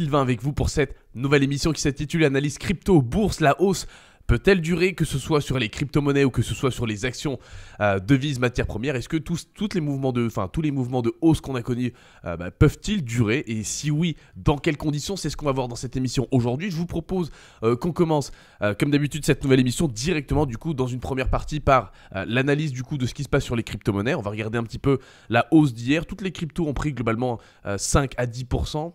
Sylvain avec vous pour cette nouvelle émission qui s'intitule Analyse crypto, bourse, la hausse peut-elle durer, que ce soit sur les crypto-monnaies ou que ce soit sur les actions, euh, devises, matières premières Est-ce que tous, les mouvements de, tous les mouvements de hausse qu'on a connus euh, bah, peuvent-ils durer Et si oui, dans quelles conditions C'est ce qu'on va voir dans cette émission aujourd'hui. Je vous propose euh, qu'on commence, comme d'habitude, cette nouvelle émission directement, du coup, dans une première partie par l'analyse, du coup, de ce qui se passe sur les crypto-monnaies. On va regarder un petit peu la hausse d'hier. Toutes les cryptos ont pris globalement 5 à 10%.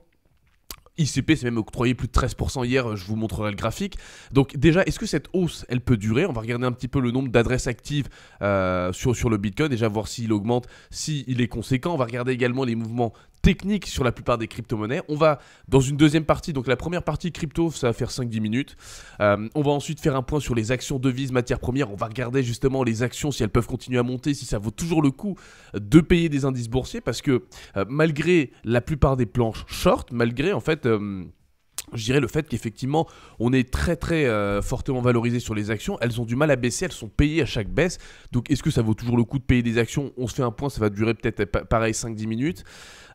ICP c'est même octroyé plus de 13% hier, euh, je vous montrerai le graphique. Donc déjà, est-ce que cette hausse, elle peut durer On va regarder un petit peu le nombre d'adresses actives euh, sur, sur le Bitcoin, déjà voir s'il augmente, s'il est conséquent. On va regarder également les mouvements technique sur la plupart des crypto-monnaies. On va dans une deuxième partie, donc la première partie crypto, ça va faire 5-10 minutes. Euh, on va ensuite faire un point sur les actions, devises, matières premières. On va regarder justement les actions, si elles peuvent continuer à monter, si ça vaut toujours le coup de payer des indices boursiers, parce que euh, malgré la plupart des planches short, malgré en fait... Euh, je dirais le fait qu'effectivement, on est très très euh, fortement valorisé sur les actions. Elles ont du mal à baisser, elles sont payées à chaque baisse. Donc est-ce que ça vaut toujours le coup de payer des actions On se fait un point, ça va durer peut-être euh, pareil 5-10 minutes.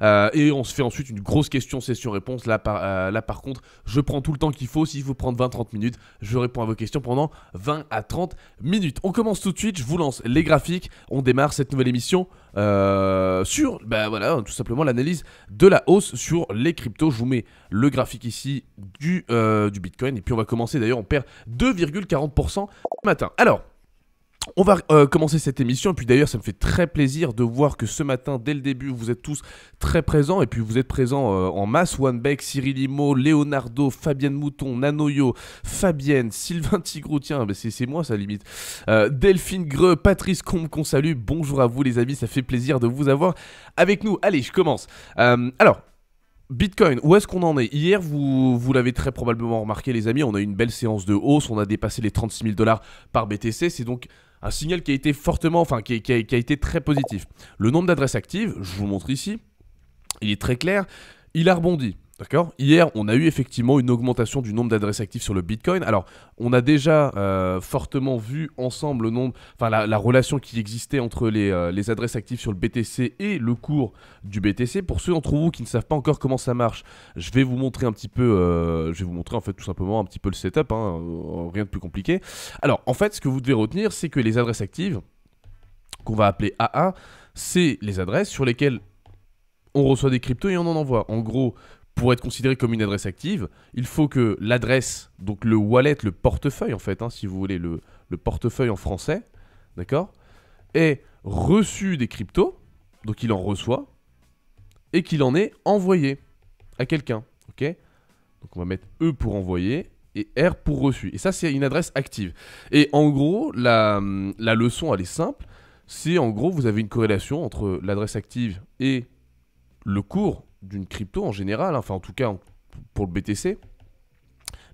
Euh, et on se fait ensuite une grosse question session-réponse. Là, par, là par contre, je prends tout le temps qu'il faut. S'il faut prendre 20-30 minutes, je réponds à vos questions pendant 20 à 30 minutes. On commence tout de suite, je vous lance les graphiques. On démarre cette nouvelle émission euh, sur ben voilà, tout simplement l'analyse de la hausse sur les cryptos. Je vous mets le graphique ici du, euh, du Bitcoin. Et puis on va commencer d'ailleurs, on perd 2,40% ce matin. Alors, on va euh, commencer cette émission, et puis d'ailleurs ça me fait très plaisir de voir que ce matin, dès le début, vous êtes tous très présents, et puis vous êtes présents euh, en masse, oneback Cyril Limo, Leonardo, Fabienne Mouton, Nanoyo, Fabienne, Sylvain Tigrou, tiens, bah, c'est moi ça limite, euh, Delphine Greux, Patrice Combe qu'on salue, bonjour à vous les amis, ça fait plaisir de vous avoir avec nous. Allez, je commence. alors, Bitcoin, où est-ce qu'on en est Hier, vous, vous l'avez très probablement remarqué les amis, on a eu une belle séance de hausse, on a dépassé les 36 000 dollars par BTC, c'est donc un signal qui a été fortement, enfin qui, a, été très positif. Le nombre d'adresses actives, je vous montre ici, il est très clair, il a rebondi. D'accord Hier, on a eu effectivement une augmentation du nombre d'adresses actives sur le Bitcoin. Alors, on a déjà euh, fortement vu ensemble le nombre, enfin la, relation qui existait entre les, euh, adresses actives sur le BTC et le cours du BTC. Pour ceux d'entre vous qui ne savent pas encore comment ça marche, je vais vous montrer un petit peu, euh, je vais vous montrer en fait tout simplement un petit peu le setup, hein, rien de plus compliqué. Alors, en fait, ce que vous devez retenir, c'est que les adresses actives, qu'on va appeler AA, c'est les adresses sur lesquelles on reçoit des cryptos et on en envoie. En gros, pour être considéré comme une adresse active, il faut que l'adresse, donc le wallet, le portefeuille en fait, hein, si vous voulez, le, portefeuille en français, d'accord, ait reçu des cryptos, donc il en reçoit, et qu'il en ait envoyé à quelqu'un, ok Donc on va mettre E pour envoyer et R pour reçu. Et ça, c'est une adresse active. Et en gros, la, la leçon, elle est simple. C'est en gros, vous avez une corrélation entre l'adresse active et le cours d'une crypto en général, enfin en tout cas pour le BTC,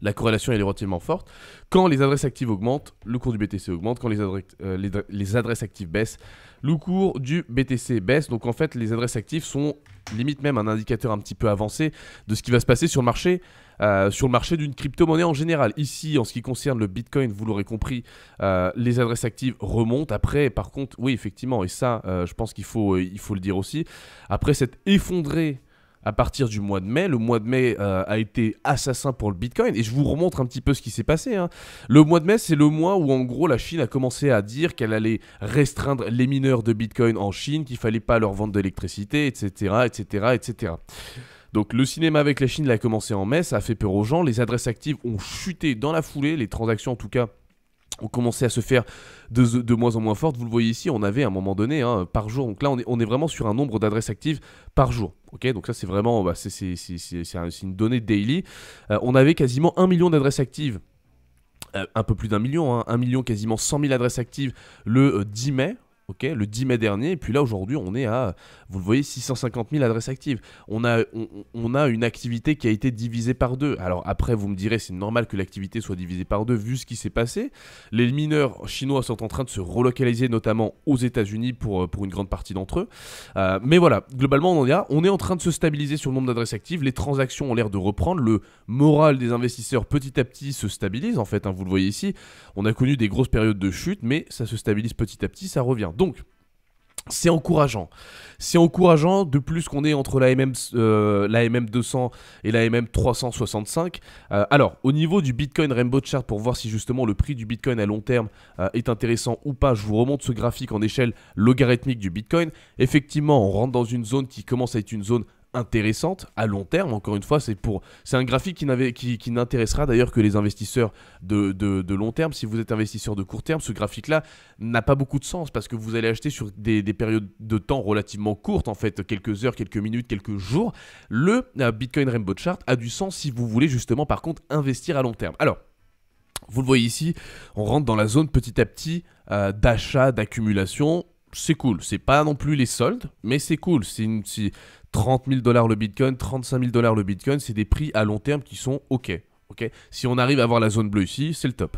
la corrélation est relativement forte. Quand les adresses actives augmentent, le cours du BTC augmente. Quand les, euh, les, adresses actives baissent, le cours du BTC baisse. Donc en fait, les adresses actives sont limite même un indicateur un petit peu avancé de ce qui va se passer sur le marché. Euh, sur le marché d'une crypto-monnaie en général. Ici, en ce qui concerne le Bitcoin, vous l'aurez compris, euh, les adresses actives remontent. Après, par contre, oui, effectivement, et ça, je pense qu'il faut, il faut le dire aussi, après cette effondrée à partir du mois de mai. Le mois de mai euh, a été assassin pour le Bitcoin. Et je vous remontre un petit peu ce qui s'est passé. Hein. Le mois de mai, c'est le mois où en gros la Chine a commencé à dire qu'elle allait restreindre les mineurs de Bitcoin en Chine, qu'il fallait pas leur vendre d'électricité, etc., etc., etc. Donc le cinéma avec la Chine a commencé en mai, ça a fait peur aux gens, les adresses actives ont chuté dans la foulée, les transactions en tout cas ont commencé à se faire de, moins en moins fortes. Vous le voyez ici, on avait à un moment donné hein, par jour. Donc là, on est, vraiment sur un nombre d'adresses actives par jour. ok, donc ça, c'est vraiment bah, c'est, une donnée daily. Euh, on avait quasiment 1 million d'adresses actives. Euh, un peu plus d'un million, hein, 1 million, quasiment 100 000 adresses actives le 10 euh, mai, ok, le 10 mai dernier. Et puis là, aujourd'hui, on est à vous le voyez, 650 000 adresses actives. On a, on, a une activité qui a été divisée par deux. Alors après, vous me direz, c'est normal que l'activité soit divisée par deux vu ce qui s'est passé. Les mineurs chinois sont en train de se relocaliser, notamment aux États-Unis pour, euh, pour une grande partie d'entre eux. Euh, mais voilà, globalement, on en est On est en train de se stabiliser sur le nombre d'adresses actives. Les transactions ont l'air de reprendre. Le moral des investisseurs petit à petit se stabilise. En fait, hein, vous le voyez ici, on a connu des grosses périodes de chute, mais ça se stabilise petit à petit, ça revient. Donc, c'est encourageant. C'est encourageant, de plus qu'on est entre la MM, la MM 200 et la MM 365. Euh, alors, au niveau du Bitcoin Rainbow Chart, pour voir si justement le prix du Bitcoin à long terme euh, est intéressant ou pas, je vous remonte ce graphique en échelle logarithmique du Bitcoin. Effectivement, on rentre dans une zone qui commence à être une zone intéressante à long terme. Encore une fois, c'est pour c'est un graphique qui, n'avait, qui, n'intéressera d'ailleurs que les investisseurs de, long terme. Si vous êtes investisseur de court terme, ce graphique-là n'a pas beaucoup de sens parce que vous allez acheter sur des, périodes de temps relativement courtes, en fait, quelques heures, quelques minutes, quelques jours. Le euh, Bitcoin Rainbow Chart a du sens si vous voulez justement, par contre, investir à long terme. Alors, vous le voyez ici, on rentre dans la zone petit à petit euh, d'achat, d'accumulation c'est cool. C'est pas non plus les soldes, mais c'est cool. C'est 30 000 dollars le Bitcoin, 35 000 dollars le Bitcoin, c'est des prix à long terme qui sont OK. ok si on arrive à avoir la zone bleue ici, c'est le top.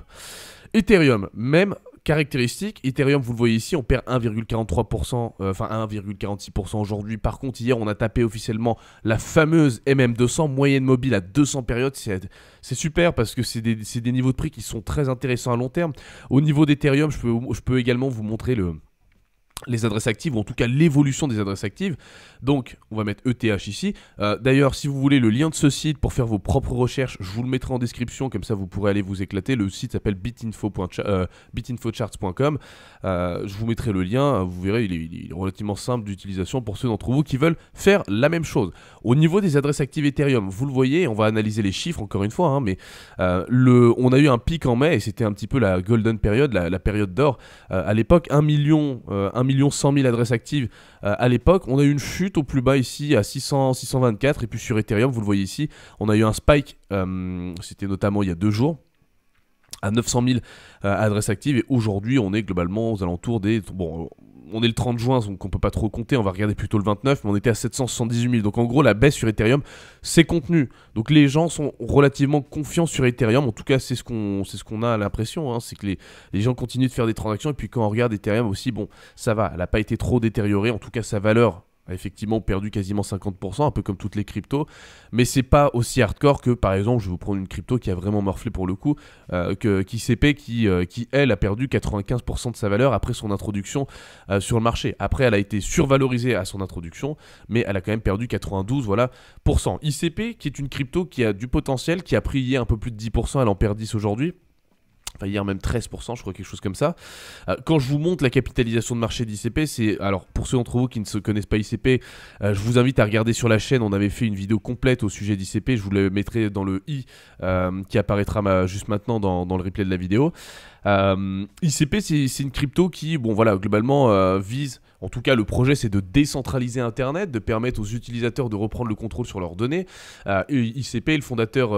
Ethereum, même caractéristique, Ethereum, vous le voyez ici, on perd 1,43%, euh, enfin 1,46% aujourd'hui. Par contre, hier, on a tapé officiellement la fameuse MM200, moyenne mobile à 200 périodes. C'est super parce que c'est des, niveaux de prix qui sont très intéressants à long terme. Au niveau d'Ethereum, je peux, je peux également vous montrer le, les adresses actives, ou en tout cas l'évolution des adresses actives. Donc, on va mettre ETH ici. Euh, d'ailleurs, si vous voulez le lien de ce site pour faire vos propres recherches, je vous le mettrai en description, comme ça vous pourrez aller vous éclater. Le site s'appelle bitinfocharts.com. Euh, euh, je vous mettrai le lien, vous verrez, il est, relativement simple d'utilisation pour ceux d'entre vous qui veulent faire la même chose. Au niveau des adresses actives Ethereum, vous le voyez, on va analyser les chiffres encore une fois, hein, mais le, on a eu un pic en mai, et c'était un petit peu la golden période, la, période d'or. à l'époque, 1 million million 100 000 adresses actives euh, à l'époque. On a eu une chute au plus bas ici à 600, 624. Et puis sur Ethereum, vous le voyez ici, on a eu un spike, euh, c'était notamment il y a deux jours, à 900 000 euh, adresses actives et aujourd'hui on est globalement aux alentours des bon on est le 30 juin, donc on peut pas trop compter, on va regarder plutôt le 29, mais on était à 778 000. Donc en gros, la baisse sur Ethereum, c'est contenu. Donc les gens sont relativement confiants sur Ethereum, en tout cas c'est ce qu'on ce qu'on a l'impression, hein. c'est que les, les, gens continuent de faire des transactions, et puis quand on regarde Ethereum aussi, bon, ça va, elle n'a pas été trop détériorée, en tout cas sa valeur a effectivement perdu quasiment 50%, un peu comme toutes les cryptos, mais c'est pas aussi hardcore que par exemple, je vais vous prendre une crypto qui a vraiment morflé pour le coup, euh, que, qu'ICP qui, euh, qui, elle, a perdu 95% de sa valeur après son introduction euh, sur le marché. Après, elle a été survalorisée à son introduction, mais elle a quand même perdu 92%. Voilà, ICP, qui est une crypto qui a du potentiel, qui a pris hier un peu plus de 10%, elle en perd 10 aujourd'hui. Enfin, hier même 13%, je crois quelque chose comme ça. Euh, quand je vous montre la capitalisation de marché d'ICP, c'est alors pour ceux d'entre vous qui ne se connaissent pas ICP, euh, je vous invite à regarder sur la chaîne, on avait fait une vidéo complète au sujet d'ICP, je vous la mettrai dans le i euh, qui apparaîtra juste maintenant dans, le replay de la vidéo. ICP, c'est une crypto qui, bon voilà, globalement vise en tout cas, le projet, c'est de décentraliser Internet, de permettre aux utilisateurs de reprendre le contrôle sur leurs données. ICP, le fondateur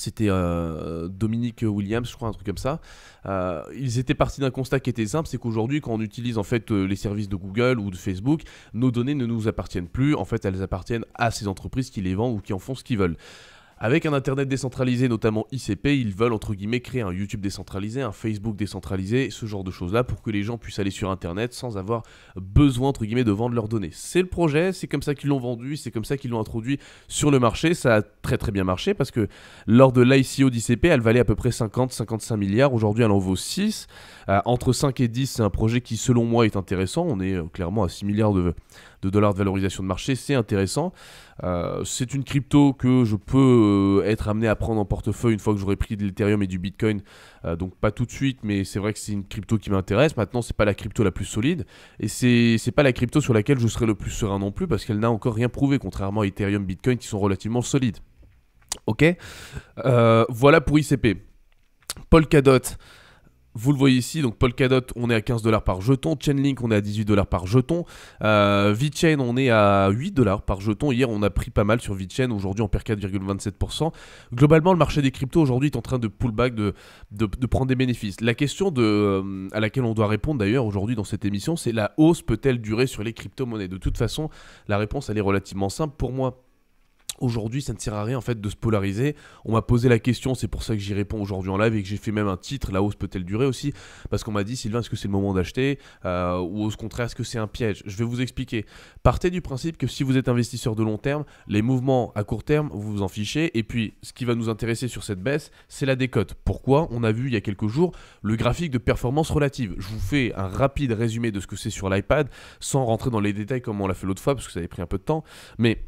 c'était euh, Dominique Williams, je crois, un truc comme ça. Euh, ils étaient partis d'un constat qui était simple, c'est qu'aujourd'hui, quand on utilise en fait euh, les services de Google ou de Facebook, nos données ne nous appartiennent plus. En fait, elles appartiennent à ces entreprises qui les vendent ou qui en font ce qu'ils veulent. Avec un Internet décentralisé, notamment ICP, ils veulent entre guillemets créer un YouTube décentralisé, un Facebook décentralisé, ce genre de choses-là, pour que les gens puissent aller sur Internet sans avoir besoin entre guillemets de vendre leurs données. C'est le projet, c'est comme ça qu'ils l'ont vendu, c'est comme ça qu'ils l'ont introduit sur le marché. Ça a très très bien marché parce que lors de l'ICO d'ICP, elle valait à peu près 50-55 milliards. Aujourd'hui, elle en vaut 6. Euh, entre 5 et 10, c'est un projet qui, selon moi, est intéressant. On est euh, clairement à 6 milliards de, dollars de valorisation de marché. C'est intéressant. Euh, c'est une crypto que je peux être amené à prendre en portefeuille une fois que j'aurai pris de l'Ethereum et du Bitcoin. donc, pas tout de suite, mais c'est vrai que c'est une crypto qui m'intéresse. Maintenant, c'est pas la crypto la plus solide. Et c'est, pas la crypto sur laquelle je serai le plus serein non plus, parce qu'elle n'a encore rien prouvé, contrairement à Ethereum, Bitcoin, qui sont relativement solides. Ok Voilà pour ICP. Paul Polkadot. Vous le voyez ici, donc Polkadot, on est à 15 dollars par jeton. Chainlink, on est à 18 dollars par jeton. Euh, VeChain, on est à 8 dollars par jeton. Hier, on a pris pas mal sur VeChain. Aujourd'hui, on perd 4,27%. Globalement, le marché des cryptos aujourd'hui est en train de pullback, de, de, prendre des bénéfices. La question de, euh, à laquelle on doit répondre d'ailleurs aujourd'hui dans cette émission, c'est la hausse peut-elle durer sur les crypto-monnaies De toute façon, la réponse, elle est relativement simple pour moi Aujourd'hui, ça ne sert à rien en fait de se polariser. On m'a posé la question, c'est pour ça que j'y réponds aujourd'hui en live et que j'ai fait même un titre. La hausse peut-elle durer aussi Parce qu'on m'a dit, Sylvain, est-ce que c'est le moment d'acheter euh, Ou au contraire, est-ce que c'est un piège Je vais vous expliquer. Partez du principe que si vous êtes investisseur de long terme, les mouvements à court terme, vous vous en fichez. Et puis, ce qui va nous intéresser sur cette baisse, c'est la décote. Pourquoi On a vu il y a quelques jours le graphique de performance relative. Je vous fais un rapide résumé de ce que c'est sur l'iPad, sans rentrer dans les détails comme on l'a fait l'autre fois, parce que ça avait pris un peu de temps. Mais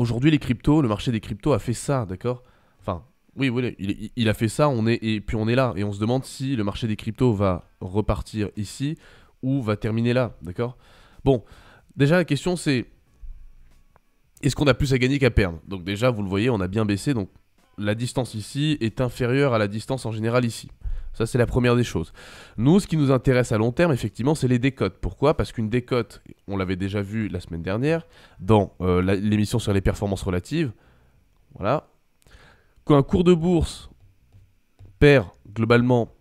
Aujourd'hui, les cryptos, le marché des cryptos a fait ça, d'accord Enfin, oui, oui, il, il, a fait ça, on est, et puis on est là. Et on se demande si le marché des cryptos va repartir ici ou va terminer là, d'accord Bon, déjà, la question c'est est-ce qu'on a plus à gagner qu'à perdre Donc, déjà, vous le voyez, on a bien baissé, donc la distance ici est inférieure à la distance en général ici. Ça, c'est la première des choses. Nous, ce qui nous intéresse à long terme, effectivement, c'est les décotes. Pourquoi Parce qu'une décote, on l'avait déjà vu la semaine dernière, dans euh, l'émission sur les performances relatives. Voilà. Quand un cours de bourse perd globalement.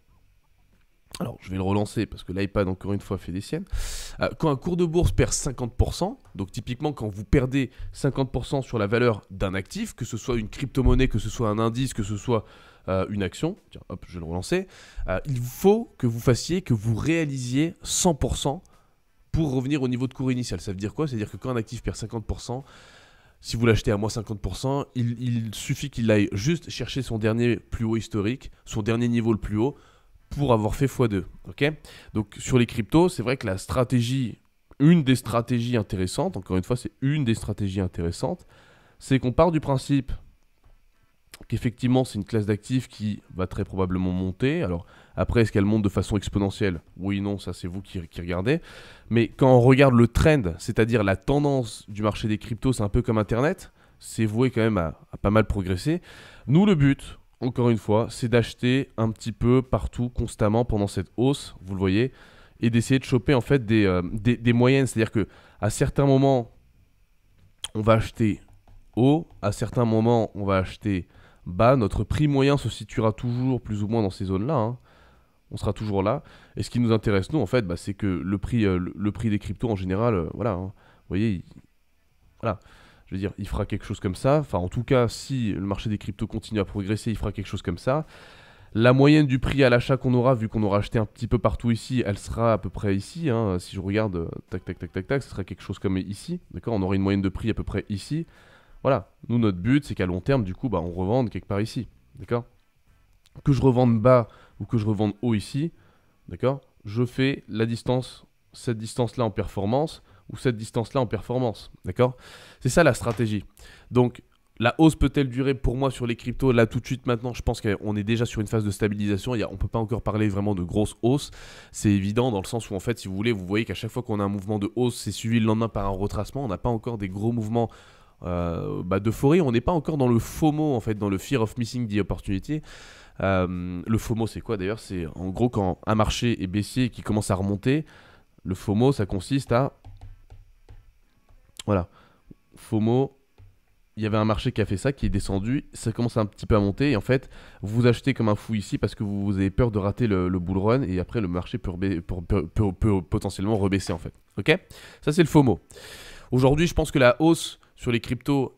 Alors, je vais le relancer parce que l'iPad, encore une fois, fait des siennes. Euh, quand un cours de bourse perd 50%, donc typiquement quand vous perdez 50% sur la valeur d'un actif, que ce soit une crypto-monnaie, que ce soit un indice, que ce soit euh, une action, tiens, hop, je vais le relancer, euh, il faut que vous fassiez, que vous réalisiez 100% pour revenir au niveau de cours initial. Ça veut dire quoi C'est-à-dire que quand un actif perd 50%, si vous l'achetez à moins 50%, il, suffit qu'il aille juste chercher son dernier plus haut historique, son dernier niveau le plus haut, pour avoir fait x2. ok Donc sur les cryptos, c'est vrai que la stratégie, une des stratégies intéressantes, encore une fois, c'est une des stratégies intéressantes, c'est qu'on part du principe qu'effectivement c'est une classe d'actifs qui va très probablement monter. Alors après, est-ce qu'elle monte de façon exponentielle Oui, non, ça c'est vous qui, regardez. Mais quand on regarde le trend, c'est-à-dire la tendance du marché des cryptos, c'est un peu comme Internet, c'est voué quand même à, pas mal progresser. Nous, le but, encore une fois, c'est d'acheter un petit peu partout, constamment, pendant cette hausse, vous le voyez, et d'essayer de choper en fait des, euh, moyennes. C'est-à-dire que à certains moments, on va acheter haut, à certains moments, on va acheter bah, notre prix moyen se situera toujours plus ou moins dans ces zones-là. Hein. On sera toujours là. Et ce qui nous intéresse, nous, en fait, bah, c'est que le prix, euh, le, prix des cryptos en général, euh, voilà. Hein. Vous voyez, il... voilà. Je veux dire, il fera quelque chose comme ça. Enfin, en tout cas, si le marché des cryptos continue à progresser, il fera quelque chose comme ça. La moyenne du prix à l'achat qu'on aura, vu qu'on aura acheté un petit peu partout ici, elle sera à peu près ici. Hein. Si je regarde, euh, tac, tac, tac, tac, tac, ce sera quelque chose comme ici. D'accord On aura une moyenne de prix à peu près ici. Voilà, nous notre but c'est qu'à long terme du coup bah, on revende quelque part ici, d'accord Que je revende bas ou que je revende haut ici, d'accord Je fais la distance, cette distance là en performance ou cette distance là en performance, d'accord C'est ça la stratégie. Donc la hausse peut-elle durer pour moi sur les cryptos Là, tout de suite, maintenant, je pense qu'on est déjà sur une phase de stabilisation. Il on ne peut pas encore parler vraiment de grosse hausse. C'est évident dans le sens où, en fait, si vous voulez, vous voyez qu'à chaque fois qu'on a un mouvement de hausse, c'est suivi le lendemain par un retracement. On n'a pas encore des gros mouvements de euh, bah, On n'est pas encore dans le FOMO, en fait, dans le fear of missing the opportunity. Euh, le FOMO, c'est quoi d'ailleurs C'est en gros quand un marché est baissier et qui commence à remonter, le FOMO, ça consiste à. Voilà. FOMO, il y avait un marché qui a fait ça, qui est descendu, ça commence un petit peu à monter, et en fait, vous achetez comme un fou ici parce que vous, avez peur de rater le, le bull run, et après le marché peut, potentiellement rebaisser en fait. Ok Ça c'est le FOMO. Aujourd'hui, je pense que la hausse sur les cryptos,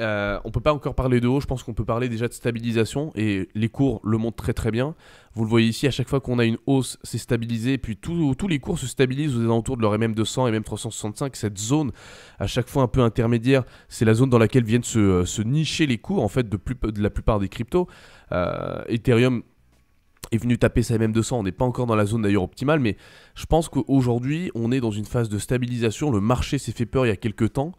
euh, on ne peut pas encore parler de haut, je pense qu'on peut parler déjà de stabilisation et les cours le montrent très très bien. Vous le voyez ici, à chaque fois qu'on a une hausse, c'est stabilisé, et puis tous les cours se stabilisent aux alentours de leur MM200 et MM365. Cette zone, à chaque fois un peu intermédiaire, c'est la zone dans laquelle viennent se, euh, nicher les cours en fait de, plus, de la plupart des cryptos. Euh, Ethereum est venu taper sa MM200. On n'est pas encore dans la zone d'ailleurs optimale, mais je pense qu'aujourd'hui, on est dans une phase de stabilisation. Le marché s'est fait peur il y a quelques temps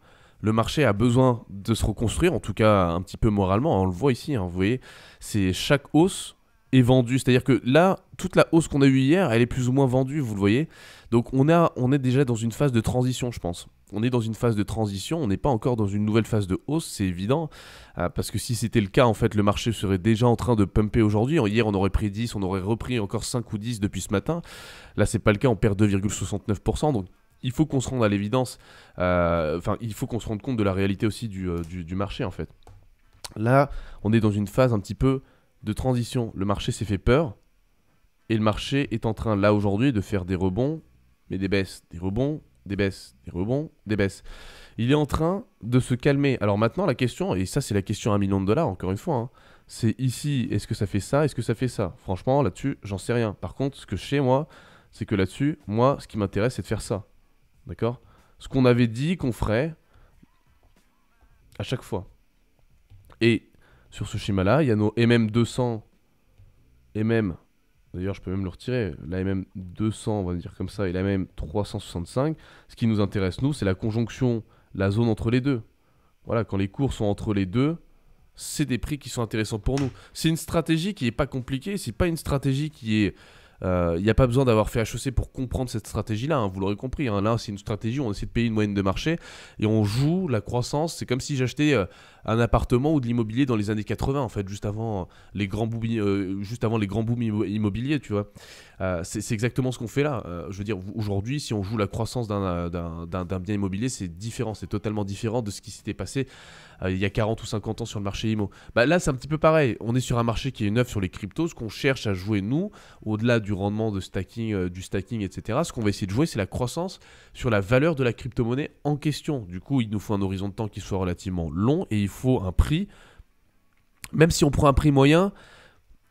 le marché a besoin de se reconstruire, en tout cas un petit peu moralement. Hein, on le voit ici, hein, vous voyez, c'est chaque hausse est vendue. C'est-à-dire que là, toute la hausse qu'on a eue hier, elle est plus ou moins vendue, vous le voyez. Donc on, on est déjà dans une phase de transition, je pense. On est dans une phase de transition, on n'est pas encore dans une nouvelle phase de hausse, c'est évident. Euh, parce que si c'était le cas, en fait, le marché serait déjà en train de pumper aujourd'hui. Hier, on aurait pris 10, on aurait repris encore 5 ou 10 depuis ce matin. Là, c'est pas le cas, on perd 2,69%. Donc il faut qu'on se rende à l'évidence, euh, enfin, il faut qu'on se rende compte de la réalité aussi euh, du, marché, en fait. Là, on est dans une phase un petit peu de transition. Le marché s'est fait peur et le marché est en train, là aujourd'hui, de faire des rebonds, mais des baisses, des rebonds, des baisses, des rebonds, des baisses. Il est en train de se calmer. Alors maintenant, la question, et ça, c'est la question à un million de dollars, encore une fois, hein, c'est ici, est-ce que ça fait ça, est-ce que ça fait ça Franchement, là-dessus, j'en sais rien. Par contre, ce que je sais, moi, c'est que là-dessus, moi, ce qui m'intéresse, c'est de faire ça. D'accord Ce qu'on avait dit qu'on ferait à chaque fois. Et sur ce schéma-là, il y a nos MM200, MM, d'ailleurs je peux même le retirer, la MM200 on va dire comme ça, et la MM365, ce qui nous intéresse nous, c'est la conjonction, la zone entre les deux. Voilà, quand les cours sont entre les deux, c'est des prix qui sont intéressants pour nous. C'est une stratégie qui n'est pas compliquée, c'est pas une stratégie qui est il euh, n'y a pas besoin d'avoir fait HEC pour comprendre cette stratégie-là, hein, vous l'aurez compris. Hein. Là, c'est une stratégie, on essaie de payer une moyenne de marché et on joue la croissance. C'est comme si j'achetais euh, un appartement ou de l'immobilier dans les années 80, en fait, euh, juste avant les grands booms, juste avant les grands booms immobiliers, tu vois. c'est exactement ce qu'on fait là. je veux dire, aujourd'hui, si on joue la croissance d'un bien immobilier, c'est différent, c'est totalement différent de ce qui s'était passé il y a 40 ou 50 ans sur le marché IMO. Bah, là, c'est un petit peu pareil. On est sur un marché qui est neuf sur les cryptos. Ce qu'on cherche à jouer, nous, au-delà du rendement de stacking, euh, du stacking, etc. Ce qu'on va essayer de jouer, c'est la croissance sur la valeur de la crypto-monnaie en question. Du coup, il nous faut un horizon de temps qui soit relativement long et il faut un prix. Même si on prend un prix moyen,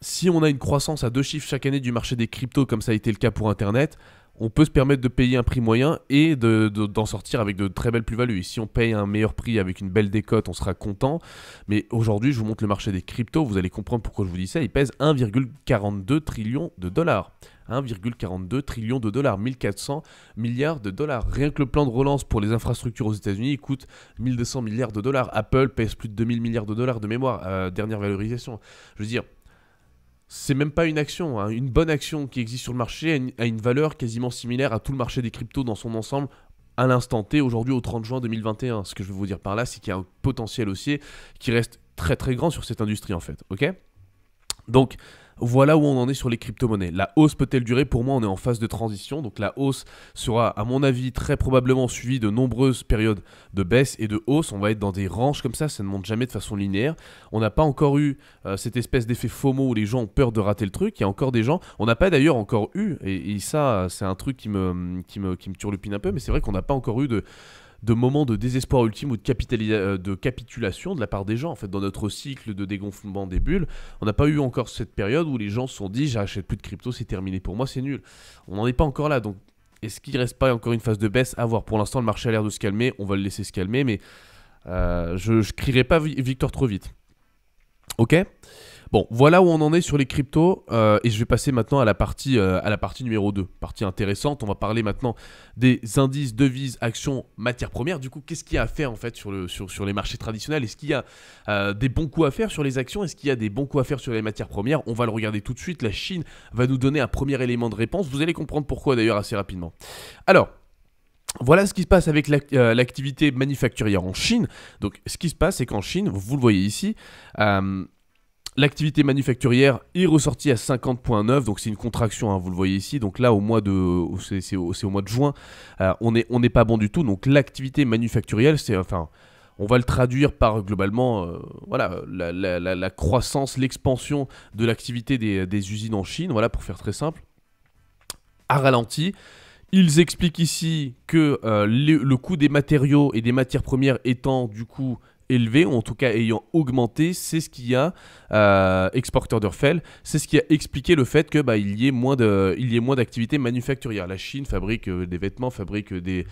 si on a une croissance à deux chiffres chaque année du marché des cryptos, comme ça a été le cas pour Internet, on peut se permettre de payer un prix moyen et d'en sortir avec de très belles plus-values. Si on paye un meilleur prix avec une belle décote, on sera content. Mais aujourd'hui, je vous montre le marché des cryptos, vous allez comprendre pourquoi je vous dis ça. Il pèse 1,42 trillion de dollars. 1,42 trillion de dollars, 1400 milliards de dollars. Rien que le plan de relance pour les infrastructures aux États-Unis coûte 1200 milliards de dollars. Apple pèse plus de 2000 milliards de dollars de mémoire, euh, dernière valorisation. Je veux dire, c'est même pas une action. Hein. Une bonne action qui existe sur le marché a une, valeur quasiment similaire à tout le marché des cryptos dans son ensemble à l'instant T, aujourd'hui au 30 juin 2021. Ce que je veux vous dire par là, c'est qu'il y a un potentiel haussier qui reste très très grand sur cette industrie en fait. Ok Donc, voilà où on en est sur les crypto-monnaies. La hausse peut-elle durer Pour moi, on est en phase de transition. Donc la hausse sera, à mon avis, très probablement suivie de nombreuses périodes de baisse et de hausse. On va être dans des ranges comme ça, ça ne monte jamais de façon linéaire. On n'a pas encore eu euh, cette espèce d'effet FOMO où les gens ont peur de rater le truc. Il y a encore des gens, on n'a pas d'ailleurs encore eu, et, ça c'est un truc qui me, qui me, qui me turlupine un peu, mais c'est vrai qu'on n'a pas encore eu de, de moments de désespoir ultime ou euh, de, capitulation de la part des gens. En fait, dans notre cycle de dégonflement des bulles, on n'a pas eu encore cette période où les gens se sont dit j'achète plus de crypto, c'est terminé pour moi, c'est nul. On n'en est pas encore là. Donc, est-ce qu'il reste pas encore une phase de baisse à voir Pour l'instant, le marché a l'air de se calmer. On va le laisser se calmer, mais euh, je ne crierai pas Victor trop vite. Ok Bon, voilà où on en est sur les cryptos. Euh, et je vais passer maintenant à la partie, euh, à la partie numéro 2. Partie intéressante. On va parler maintenant des indices, devises, actions, matières premières. Du coup, qu'est-ce qu'il y a à faire en fait sur, le, sur, les marchés traditionnels Est-ce qu'il y a euh, des bons coups à faire sur les actions Est-ce qu'il y a des bons coups à faire sur les matières premières On va le regarder tout de suite. La Chine va nous donner un premier élément de réponse. Vous allez comprendre pourquoi d'ailleurs assez rapidement. Alors, voilà ce qui se passe avec l'activité manufacturière en Chine. Donc, ce qui se passe, c'est qu'en Chine, vous le voyez ici, L'activité manufacturière est ressortie à 50.9, donc c'est une contraction, hein, vous le voyez ici. Donc là, au mois de, c'est, au, mois de juin, euh, on n'est pas bon du tout. Donc l'activité manufacturière, c'est enfin, on va le traduire par globalement, euh, voilà, la, croissance, l'expansion de l'activité des, usines en Chine, voilà, pour faire très simple, a ralenti. Ils expliquent ici que euh, le coût des matériaux et des matières premières étant du coup élevé, ou en tout cas ayant augmenté, c'est ce qui a, euh, exporteur d'Urfel, c'est ce qui a expliqué le fait que bah, il y ait moins d'activités manufacturières. La Chine fabrique euh, des vêtements, fabrique euh, des,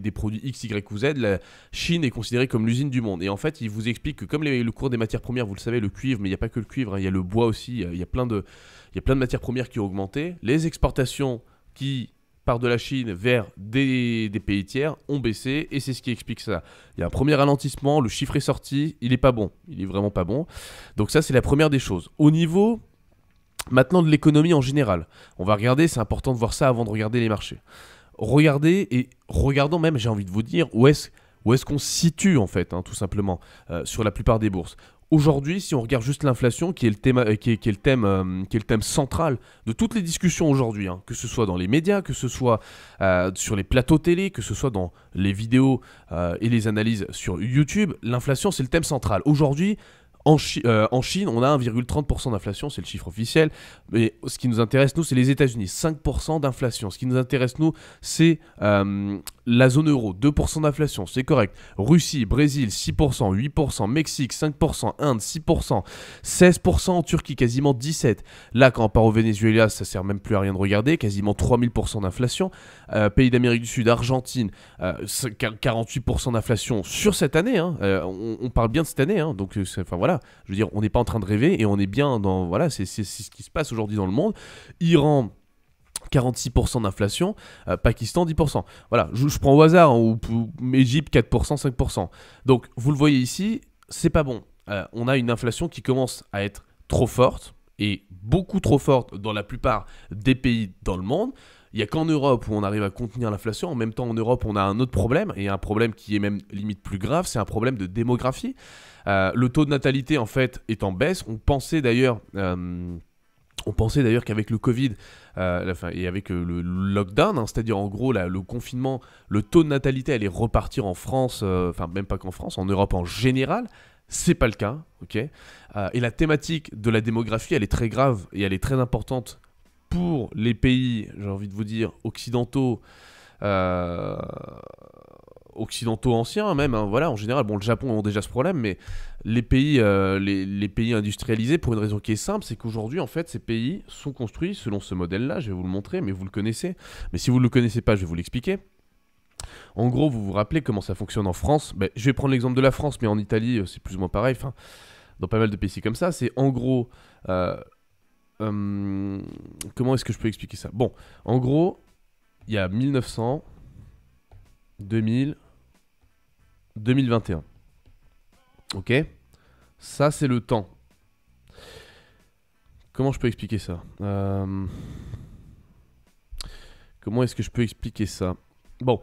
des, produits X, Y ou Z. La Chine est considérée comme l'usine du monde. Et en fait, il vous explique que comme le cours des matières premières, vous le savez, le cuivre, mais il n'y a pas que le cuivre, hein, il y a le bois aussi, il a plein de, il y a plein de matières premières qui ont augmenté. Les exportations qui par de la Chine vers des, pays tiers ont baissé et c'est ce qui explique ça. Il y a un premier ralentissement, le chiffre est sorti, il n'est pas bon, il est vraiment pas bon. Donc ça c'est la première des choses. Au niveau maintenant de l'économie en général, on va regarder, c'est important de voir ça avant de regarder les marchés. Regardez et regardons même, j'ai envie de vous dire, où est-ce où est qu'on se situe en fait, hein, tout simplement, euh, sur la plupart des bourses Aujourd'hui, si on regarde juste l'inflation, qui est le thème, central de toutes les discussions aujourd'hui, hein, que ce soit dans les médias, que ce soit euh, sur les plateaux télé, que ce soit dans les vidéos euh, et les analyses sur YouTube, l'inflation c'est le thème central. Aujourd'hui, en, euh, Chine, on a 1,30% d'inflation, c'est le chiffre officiel. Mais ce qui nous intéresse, nous, c'est les États-Unis, 5% d'inflation. Ce qui nous intéresse, nous, c'est la zone euro, 2% d'inflation, c'est correct. Russie, Brésil, 6%, 8%, Mexique, 5%, Inde, 6%, 16% en Turquie, quasiment 17%. Là, quand on part au Venezuela, ça sert même plus à rien de regarder, quasiment 3000% d'inflation. Euh, pays d'Amérique du Sud, Argentine, euh, 48% d'inflation sur cette année. Hein. Euh, on, parle bien de cette année, hein. donc euh, enfin voilà, je veux dire, on n'est pas en train de rêver et on est bien dans, voilà, c'est ce qui se passe aujourd'hui dans le monde. Iran, 46% d'inflation, euh, Pakistan 10%. Voilà, je, prends au hasard, hein, ou, Égypte 4%, 5%. Donc vous le voyez ici, c'est pas bon. Euh, on a une inflation qui commence à être trop forte, et beaucoup trop forte dans la plupart des pays dans le monde. Il n'y a qu'en Europe où on arrive à contenir l'inflation. En même temps, en Europe, on a un autre problème, et un problème qui est même limite plus grave, c'est un problème de démographie. Euh, le taux de natalité, en fait, est en baisse. On pensait d'ailleurs... On pensait d'ailleurs qu'avec le Covid euh, et avec euh, le lockdown, hein, c'est-à-dire en gros le confinement, le taux de natalité allait repartir en France, euh, enfin même pas qu'en France, en Europe en général. C'est pas le cas, ok Et la thématique de la démographie, elle est très grave et elle est très importante pour les pays, j'ai envie de vous dire, occidentaux, occidentaux anciens même, hein. voilà, en général, bon, le Japon ont déjà ce problème, mais les pays, euh, les, pays industrialisés, pour une raison qui est simple, c'est qu'aujourd'hui, en fait, ces pays sont construits selon ce modèle-là, je vais vous le montrer, mais vous le connaissez. Mais si vous ne le connaissez pas, je vais vous l'expliquer. En gros, vous vous rappelez comment ça fonctionne en France ben, Je vais prendre l'exemple de la France, mais en Italie, euh, c'est plus ou moins pareil, enfin, dans pas mal de pays, c'est comme ça, c'est en gros... Euh, hum, comment est-ce que je peux expliquer ça Bon, en gros, il y a 1900, 2000, 2021. Ok Ça, c'est le temps. Comment je peux expliquer ça euh, Comment est-ce que je peux expliquer ça Bon,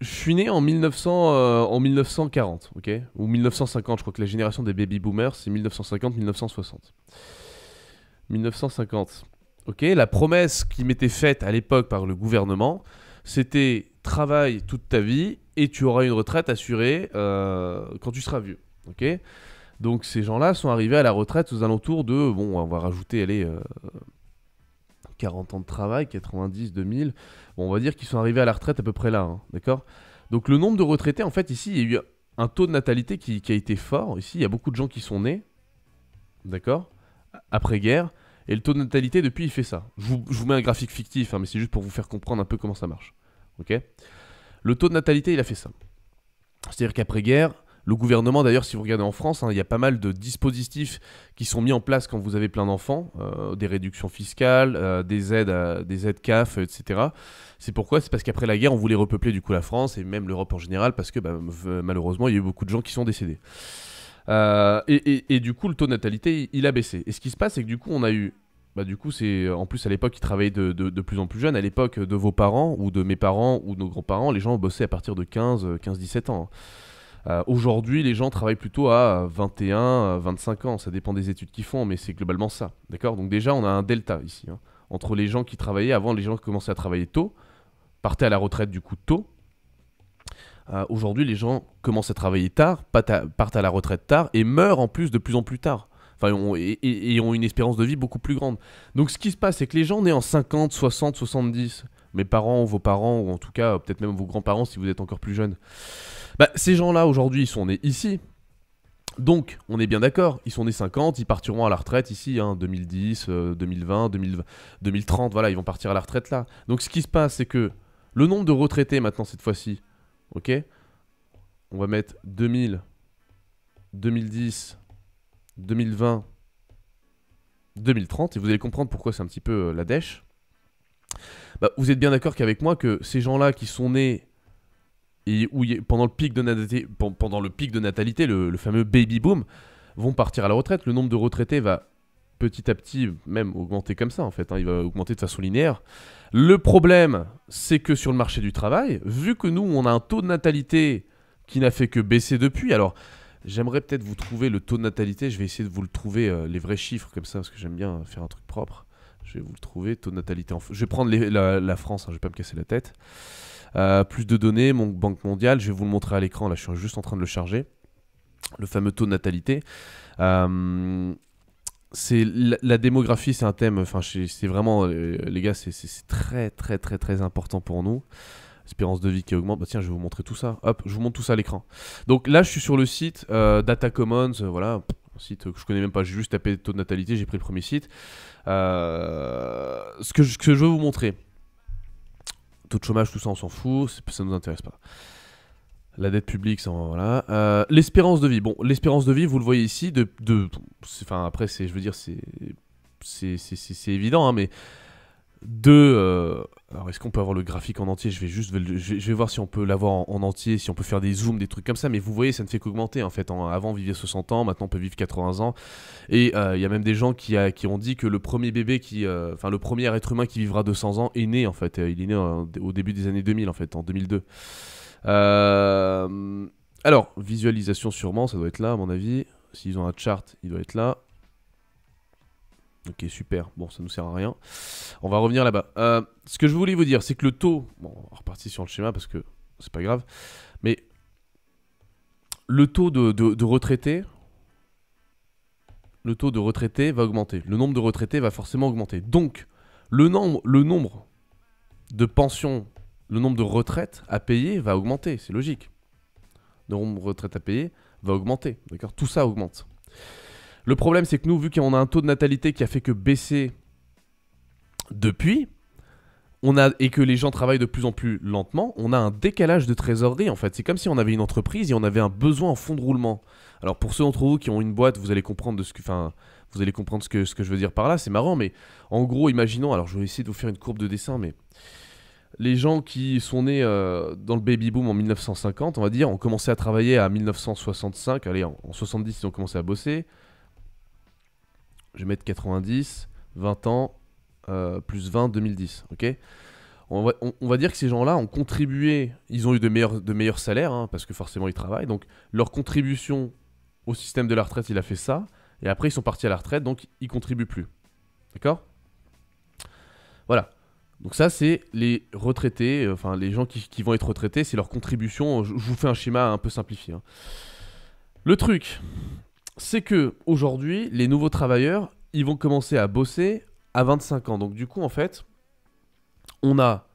je suis né en, 1900, euh, en 1940, ok Ou 1950, je crois que la génération des baby boomers, c'est 1950-1960. 1950. Ok, la promesse qui m'était faite à l'époque par le gouvernement, c'était travaille toute ta vie et tu auras une retraite assurée euh, quand tu seras vieux. Ok Donc ces gens-là sont arrivés à la retraite aux alentours de, bon, on va rajouter, allez, 40 euh, ans de travail, 90, 2000. Bon, on va dire qu'ils sont arrivés à la retraite à peu près là, hein, d'accord Donc le nombre de retraités, en fait, ici, il y a eu un taux de natalité qui, a été fort. Ici, il y a beaucoup de gens qui sont nés, d'accord Après-guerre. Et le taux de natalité, depuis, il fait ça. Je vous, mets un graphique fictif, hein, mais c'est juste pour vous faire comprendre un peu comment ça marche. Ok, le taux de natalité, il a fait ça. C'est-à-dire qu'après-guerre, le gouvernement, d'ailleurs, si vous regardez en France, hein, il y a pas mal de dispositifs qui sont mis en place quand vous avez plein d'enfants, euh, des réductions fiscales, euh, des aides, des aides CAF, etc. C'est pourquoi C'est parce qu'après la guerre, on voulait repeupler du coup la France et même l'Europe en général, parce que bah, malheureusement, il y a eu beaucoup de gens qui sont décédés. Euh, et, et, du coup, le taux de natalité, il a baissé. Et ce qui se passe, c'est que du coup, on a eu bah, du coup, c'est euh, en plus à l'époque, ils travaillaient de, plus en plus jeunes. À l'époque euh, de vos parents ou de mes parents ou de nos grands-parents, les gens bossaient à partir de 15, 15-17 euh, ans. Hein. Aujourd'hui, les gens travaillent plutôt à 21, 25 ans. Ça dépend des études qu'ils font, mais c'est globalement ça. D'accord Donc, déjà, on a un delta ici. Hein, entre les gens qui travaillaient avant, les gens qui commençaient à travailler tôt, partaient à la retraite du coup tôt. Aujourd'hui, les gens commencent à travailler tard, partent à la retraite tard et meurent en plus de plus en plus tard et, ont une espérance de vie beaucoup plus grande. Donc ce qui se passe, c'est que les gens nés en 50, 60, 70, mes parents, vos parents, ou en tout cas peut-être même vos grands-parents si vous êtes encore plus jeunes, bah, ces gens-là aujourd'hui, ils sont nés ici. Donc, on est bien d'accord, ils sont nés 50, ils partiront à la retraite ici, 2010, 2020, 2020, 2030, voilà, ils vont partir à la retraite là. Donc, ce qui se passe, c'est que le nombre de retraités maintenant, cette fois-ci, ok On va mettre 2000, 2010, 2020, 2030, et vous allez comprendre pourquoi c'est un petit peu euh, la dèche. Bah, vous êtes bien d'accord qu'avec moi que ces gens-là qui sont nés et pendant, le pic de natalité, le fameux baby boom, vont partir à la retraite. Le nombre de retraités va petit à petit même augmenter comme ça en fait, hein. il va augmenter de façon linéaire. Le problème, c'est que sur le marché du travail, vu que nous on a un taux de natalité qui n'a fait que baisser depuis, alors J'aimerais peut-être vous trouver le taux de natalité. Je vais essayer de vous le trouver, euh, les vrais chiffres comme ça, parce que j'aime bien faire un truc propre. Je vais vous le trouver, taux de natalité. Je vais prendre la, France, hein, je ne vais pas me casser la tête. Euh, plus de données, mon Banque mondiale, je vais vous le montrer à l'écran, là je suis juste en train de le charger. Le fameux taux de natalité. Euh, c'est la, démographie, c'est un thème, enfin c'est vraiment, les gars, c'est très très très très important pour nous espérance de vie qui augmente. Bah tiens, je vais vous montrer tout ça. Hop, je vous montre tout ça à l'écran. Donc là, je suis sur le site euh, Data Commons, euh, voilà, un site que je connais même pas. J'ai juste tapé taux de natalité, j'ai pris le premier site. Euh, ce, que je, veux vous montrer, taux de chômage, tout ça, on s'en fout, ça nous intéresse pas. La dette publique, ça, voilà. l'espérance de vie. Bon, l'espérance de vie, vous le voyez ici, de, enfin après, je veux dire, c'est, c'est, évident, hein, mais de. Euh, alors, est-ce qu'on peut avoir le graphique en entier Je vais juste, je vais, voir si on peut l'avoir en, entier, si on peut faire des zooms, des trucs comme ça. Mais vous voyez, ça ne fait qu'augmenter en fait. avant, on vivait 60 ans, maintenant on peut vivre 80 ans. Et euh, il y a même des gens qui, qui ont dit que le premier bébé qui, euh, enfin le premier être humain qui vivra 200 ans est né en fait. Il est né au début des années 2000 en fait, en 2002. alors, visualisation sûrement, ça doit être là à mon avis. S'ils ont un chart, il doit être là. Ok, super. Bon, ça nous sert à rien. On va revenir là-bas. Euh, ce que je voulais vous dire, c'est que le taux. Bon, on va sur le schéma parce que c'est pas grave. Mais le taux de, retraités. Le taux de retraités va augmenter. Le nombre de retraités va forcément augmenter. Donc, le nombre, le nombre de pensions, le nombre de retraites à payer va augmenter. C'est logique. Le nombre de retraites à payer va augmenter. D'accord Tout ça augmente. Le problème, c'est que nous, vu qu'on a un taux de natalité qui a fait que baisser depuis, on a, et que les gens travaillent de plus en plus lentement, on a un décalage de trésorerie en fait. C'est comme si on avait une entreprise et on avait un besoin en fond de roulement. Alors pour ceux d'entre vous qui ont une boîte, vous allez comprendre de ce que, enfin, vous allez comprendre ce que, je veux dire par là. C'est marrant, mais en gros, imaginons. Alors je vais essayer de vous faire une courbe de dessin, mais les gens qui sont nés euh, dans le baby boom en 1950, on va dire, ont commencé à travailler à 1965. Allez, en 70, ils ont commencé à bosser je vais mettre 90, 20 ans, euh, plus 20, 2010. on va, dire que ces gens-là ont contribué, ils ont eu de meilleurs, salaires, hein, parce que forcément ils travaillent, donc leur contribution au système de la retraite, il a fait ça, et après ils sont partis à la retraite, donc ils contribuent plus. D'accord Voilà. Donc ça, c'est les retraités, euh, enfin les gens qui, vont être retraités, c'est leur contribution. Je, vous fais un schéma un peu simplifié. Hein. Le truc, c'est que aujourd'hui, les nouveaux travailleurs, ils vont commencer à bosser à 25 ans. Donc du coup, en fait, on a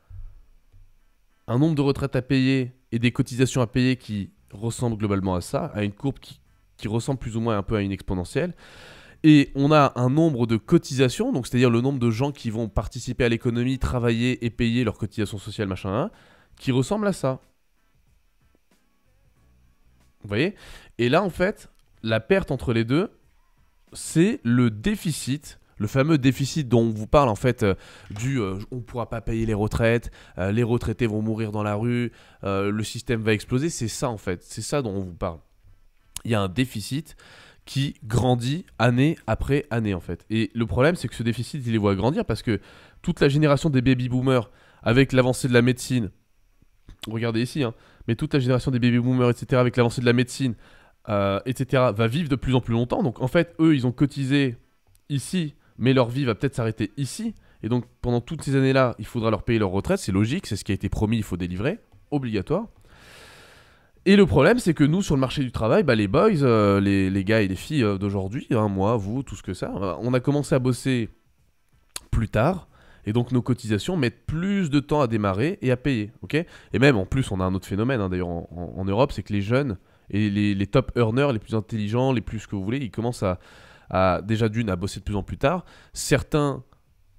un nombre de retraites à payer et des cotisations à payer qui ressemblent globalement à ça, à une courbe qui, ressemble plus ou moins un peu à une exponentielle. Et on a un nombre de cotisations, donc c'est-à-dire le nombre de gens qui vont participer à l'économie, travailler et payer leurs cotisations sociales, machin, hein, qui ressemble à ça. Vous voyez Et là, en fait, la perte entre les deux, c'est le déficit le fameux déficit dont on vous parle en fait euh, du euh, on ne pourra pas payer les retraites, euh, les retraités vont mourir dans la rue, le système va exploser, c'est ça en fait, c'est ça dont on vous parle. Il y a un déficit qui grandit année après année en fait. Et le problème c'est que ce déficit, il les voit grandir parce que toute la génération des baby boomers avec l'avancée de la médecine, regardez ici, hein, mais toute la génération des baby boomers, etc., avec l'avancée de la médecine, euh, etc., va vivre de plus en plus longtemps. Donc en fait, eux, ils ont cotisé ici, mais leur vie va peut-être s'arrêter ici. Et donc pendant toutes ces années-là, il faudra leur payer leur retraite, c'est logique, c'est ce qui a été promis, il faut délivrer, obligatoire. Et le problème, c'est que nous, sur le marché du travail, bah, les boys, euh, les, gars et les filles euh, d'aujourd'hui, hein, moi, vous, tout ce que ça, on a commencé à bosser plus tard. Et donc nos cotisations mettent plus de temps à démarrer et à payer. ok et même en plus, on a un autre phénomène hein, d'ailleurs en Europe, c'est que les jeunes et les, top earners, les plus intelligents, les plus que vous voulez, ils commencent à, à déjà d'une à bosser de plus en plus tard. Certains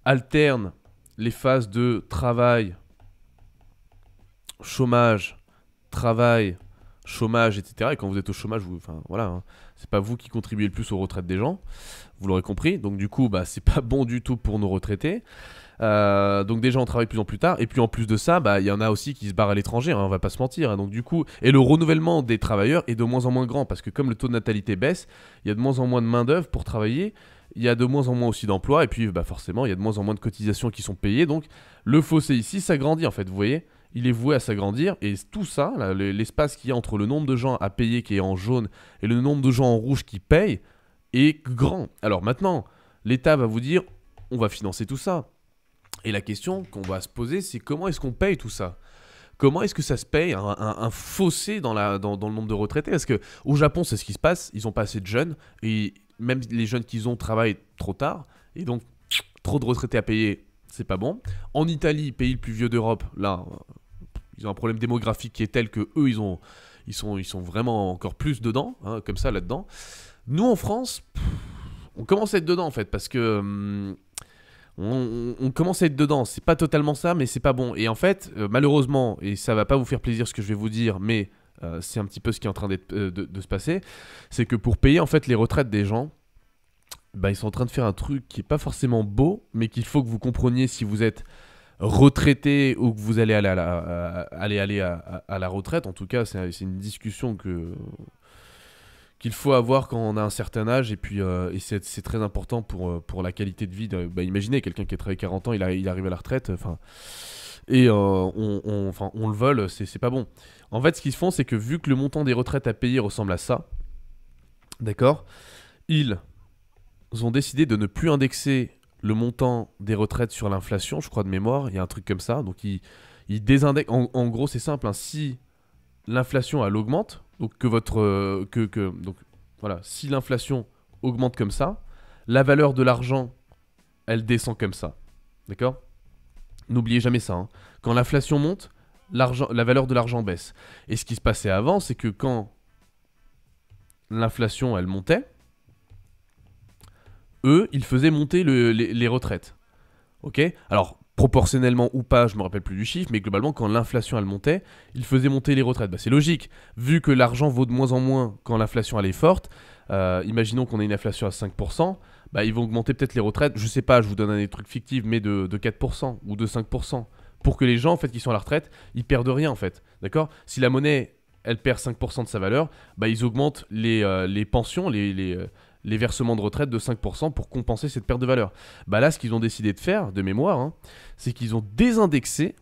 alternent les phases de travail, chômage, travail, chômage, etc. Et quand vous êtes au chômage, vous, enfin voilà, hein. c'est pas vous qui contribuez le plus aux retraites des gens, vous l'aurez compris. Donc du coup, bah c'est pas bon du tout pour nos retraités. Euh, donc déjà on travaille de plus en plus tard et puis en plus de ça, bah il y en a aussi qui se barrent à l'étranger, hein, on va pas se mentir. Hein. donc du coup, et le renouvellement des travailleurs est de moins en moins grand parce que comme le taux de natalité baisse, il y a de moins en moins de main d'œuvre pour travailler, il y a de moins en moins aussi d'emplois et puis bah forcément il y a de moins en moins de cotisations qui sont payées. Donc le fossé ici, ça grandit en fait, vous voyez il est voué à s'agrandir et tout ça, l'espace qu'il y a entre le nombre de gens à payer qui est en jaune et le nombre de gens en rouge qui payent est grand. Alors maintenant, l'État va vous dire on va financer tout ça. Et la question qu'on va se poser, c'est comment est-ce qu'on paye tout ça Comment est-ce que ça se paye un, fossé dans, le nombre de retraités Parce que au Japon, c'est ce qui se passe, ils n'ont pas assez de jeunes, et même les jeunes qu'ils ont travaillent trop tard, et donc trop de retraités à payer, c'est pas bon. En Italie, pays le plus vieux d'Europe, là, ils ont un problème démographique qui est tel que eux, ils, ont, ils, sont, ils sont vraiment encore plus dedans, hein, comme ça, là-dedans. Nous, en France, on commence à être dedans, en fait, parce que... Hum, on, commence à être dedans. C'est pas totalement ça, mais c'est pas bon. Et en fait, euh, malheureusement, et ça va pas vous faire plaisir ce que je vais vous dire, mais euh, c'est un petit peu ce qui est en train euh, de, se passer, c'est que pour payer en fait les retraites des gens, bah, ils sont en train de faire un truc qui est pas forcément beau, mais qu'il faut que vous compreniez si vous êtes retraité ou que vous allez aller à la, aller, aller à, la retraite. En tout cas, c'est une discussion que qu'il faut avoir quand on a un certain âge et puis euh, c'est très important pour, euh, pour la qualité de vie. Bah, imaginez quelqu'un qui a travaillé 40 ans, il, il arrive à la retraite. Euh, enfin, et on, on le vole, c'est pas bon. En fait, ce qu'ils font, c'est que vu que le montant des retraites à payer ressemble à ça, d'accord, ils ont décidé de ne plus indexer le montant des retraites sur l'inflation, je crois de mémoire, il y a un truc comme ça. Donc il, il désindexe. En, gros, c'est simple. Hein. si l'inflation augmente, donc que votre euh, que, que, donc voilà, si l'inflation augmente comme ça, la valeur de l'argent elle descend comme ça. D'accord N'oubliez jamais ça. Hein. Quand l'inflation monte, la valeur de l'argent baisse. Et ce qui se passait avant, c'est que quand l'inflation elle montait, eux, ils faisaient monter les, retraites. Ok Alors, proportionnellement ou pas, je me rappelle plus du chiffre, mais globalement, quand l'inflation elle montait, ils faisaient monter les retraites. Bah, c'est logique, vu que l'argent vaut de moins en moins quand l'inflation elle est forte. Euh, imaginons qu'on ait une inflation à 5%, bah, ils vont augmenter peut-être les retraites, je ne sais pas, je vous donne un trucs fictif, mais de, 4% ou de 5%, pour que les gens en fait qui sont à la retraite, ils perdent rien en fait. D'accord Si la monnaie elle perd 5% de sa valeur, bah, ils augmentent les, euh, pensions, les, euh, les versements de retraite de 5% pour compenser cette perte de valeur. Bah là, ce qu'ils ont décidé de faire, de mémoire, hein, c'est qu'ils ont désindexé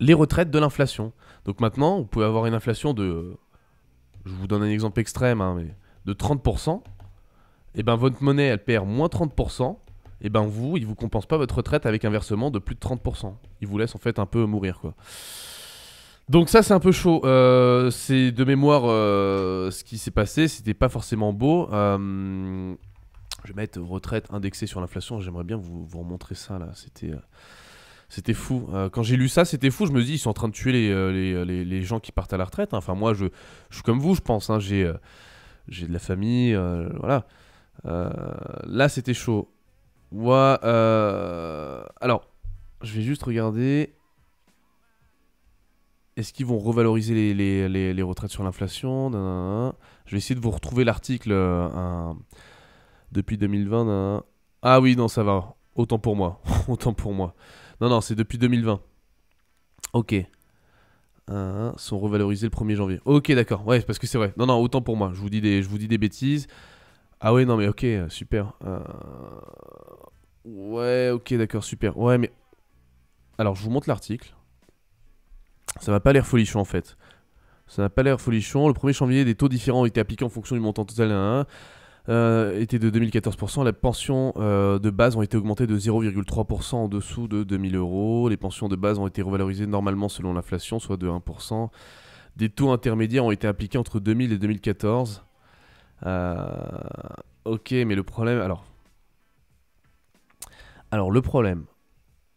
les retraites de l'inflation. Donc maintenant, vous pouvez avoir une inflation de, je vous donne un exemple extrême, hein, mais de 30%. Et eh ben votre monnaie, elle perd moins 30%. Et eh ben vous, ils vous compensent pas votre retraite avec un versement de plus de 30%. Ils vous laissent en fait un peu mourir, quoi. Donc ça c'est un peu chaud. Euh, c'est de mémoire euh, ce qui s'est passé, c'était pas forcément beau. Euh, je vais mettre retraite indexée sur l'inflation, j'aimerais bien vous, vous remontrer ça là. C'était... C'était fou. quand j'ai lu ça, c'était fou. Je me dis, ils sont en train de tuer les, les, les, gens qui partent à la retraite. Enfin, moi, je, je suis comme vous, je pense. Hein. J'ai, de la famille. voilà. là, c'était chaud. alors, je vais juste regarder est-ce qu'ils vont revaloriser les, retraites sur l'inflation Je vais essayer de vous retrouver l'article euh, depuis 2020. Ah oui, non, ça va. Autant pour moi. Autant pour moi. Non, non, c'est depuis 2020. Ok. Ils sont revalorisés le 1er janvier. Ok, d'accord. Ouais, parce que c'est vrai. Non, non, autant pour moi. Je vous dis des, je vous dis des bêtises. Ah ouais, non, mais ok, super. Euh, ouais, ok, d'accord, super. Ouais, mais... Alors, je vous montre l'article ça n'a pas l'air folichon en fait. Ça n'a pas l'air folichon. Le 1er janvier, des taux différents ont été appliqués en fonction du montant total. C'était euh, était de 2014%. La pension euh, de base ont été augmentées de 0,3% en dessous de 2000 euros. Les pensions de base ont été revalorisées normalement selon l'inflation, soit de 1%. Des taux intermédiaires ont été appliqués entre 2000 et 2014. Euh, ok, mais le problème... Alors... Alors le problème,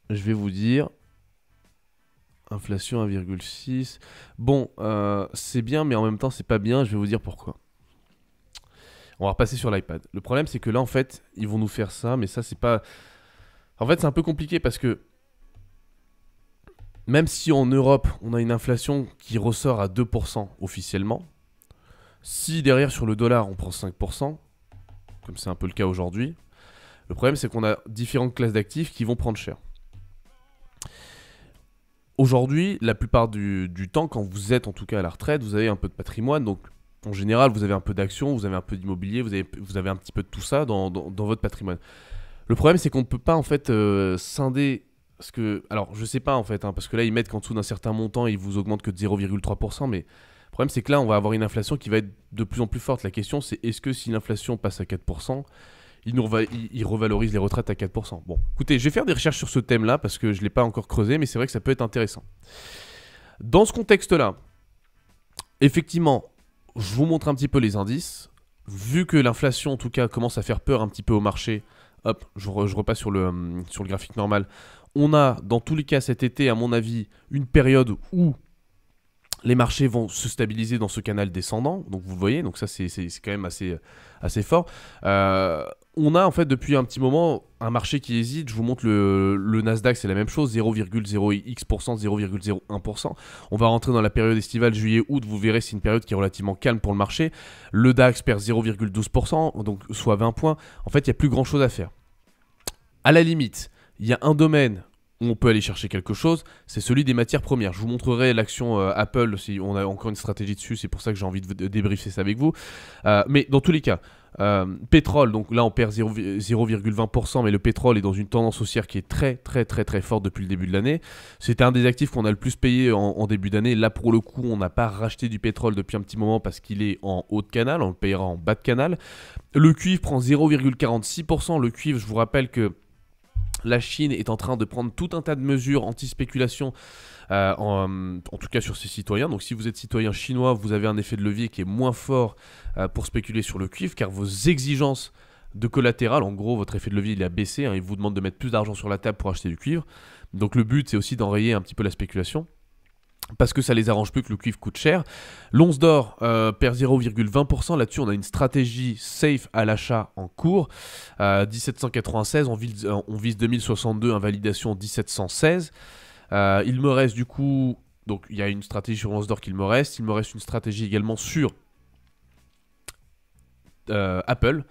je vais vous dire, Inflation 1,6. Bon, euh, c'est bien, mais en même temps, c'est pas bien. Je vais vous dire pourquoi. On va repasser sur l'iPad. Le problème, c'est que là, en fait, ils vont nous faire ça, mais ça, c'est pas. En fait, c'est un peu compliqué parce que même si en Europe, on a une inflation qui ressort à 2% officiellement, si derrière sur le dollar, on prend 5%, comme c'est un peu le cas aujourd'hui, le problème, c'est qu'on a différentes classes d'actifs qui vont prendre cher. Aujourd'hui, la plupart du, temps, quand vous êtes en tout cas à la retraite, vous avez un peu de patrimoine. Donc, en général, vous avez un peu d'actions, vous avez un peu d'immobilier, vous avez, un petit peu de tout ça dans, votre patrimoine. Le problème, c'est qu'on ne peut pas en fait euh, scinder. ce que, alors, je ne sais pas en fait, hein, parce que là, ils mettent qu'en dessous d'un certain montant, ils vous augmentent que de 0,3%, mais le problème, c'est que là, on va avoir une inflation qui va être de plus en plus forte. La question, c'est est-ce que si l'inflation passe à 4%, il nous les retraites à 4%. Bon, écoutez, je vais faire des recherches sur ce thème-là parce que je ne l'ai pas encore creusé, mais c'est vrai que ça peut être intéressant. Dans ce contexte-là, effectivement, je vous montre un petit peu les indices. Vu que l'inflation, en tout cas, commence à faire peur un petit peu au marché, hop, je, repasse sur le, hum, sur le graphique normal. On a, dans tous les cas, cet été, à mon avis, une période où les marchés vont se stabiliser dans ce canal descendant. Donc vous voyez, donc ça c'est quand même assez, assez fort. Euh, on a en fait depuis un petit moment un marché qui hésite. Je vous montre le, Nasdaq, c'est la même chose, 0,0x%, 0,01%. On va rentrer dans la période estivale juillet-août, vous verrez c'est une période qui est relativement calme pour le marché. Le DAX perd 0,12%, donc soit 20 points. En fait, il n'y a plus grand-chose à faire. À la limite, il y a un domaine où on peut aller chercher quelque chose, c'est celui des matières premières. Je vous montrerai l'action euh, Apple, si on a encore une stratégie dessus, c'est pour ça que j'ai envie de débriefer ça avec vous. Euh, mais dans tous les cas, euh, pétrole, donc là on perd 0,20%, mais le pétrole est dans une tendance haussière qui est très très très très forte depuis le début de l'année. C'est un des actifs qu'on a le plus payé en, en début d'année. Là pour le coup, on n'a pas racheté du pétrole depuis un petit moment parce qu'il est en haut de canal, on le payera en bas de canal. Le cuivre prend 0,46%. Le cuivre, je vous rappelle que la Chine est en train de prendre tout un tas de mesures anti-spéculation, euh, en, tout cas sur ses citoyens. Donc si vous êtes citoyen chinois, vous avez un effet de levier qui est moins fort euh, pour spéculer sur le cuivre, car vos exigences de collatéral, en gros, votre effet de levier il a baissé, hein. il vous demande de mettre plus d'argent sur la table pour acheter du cuivre. Donc le but, c'est aussi d'enrayer un petit peu la spéculation parce que ça les arrange plus que le cuivre coûte cher. L'once d'or euh, perd 0,20%. Là-dessus, on a une stratégie safe à l'achat en cours. 1796, euh, on vise, euh, on vise 2062, invalidation 1716. il me reste du coup, donc il y a une stratégie sur l'once d'or qu'il me reste. Il me reste une stratégie également sur Apple.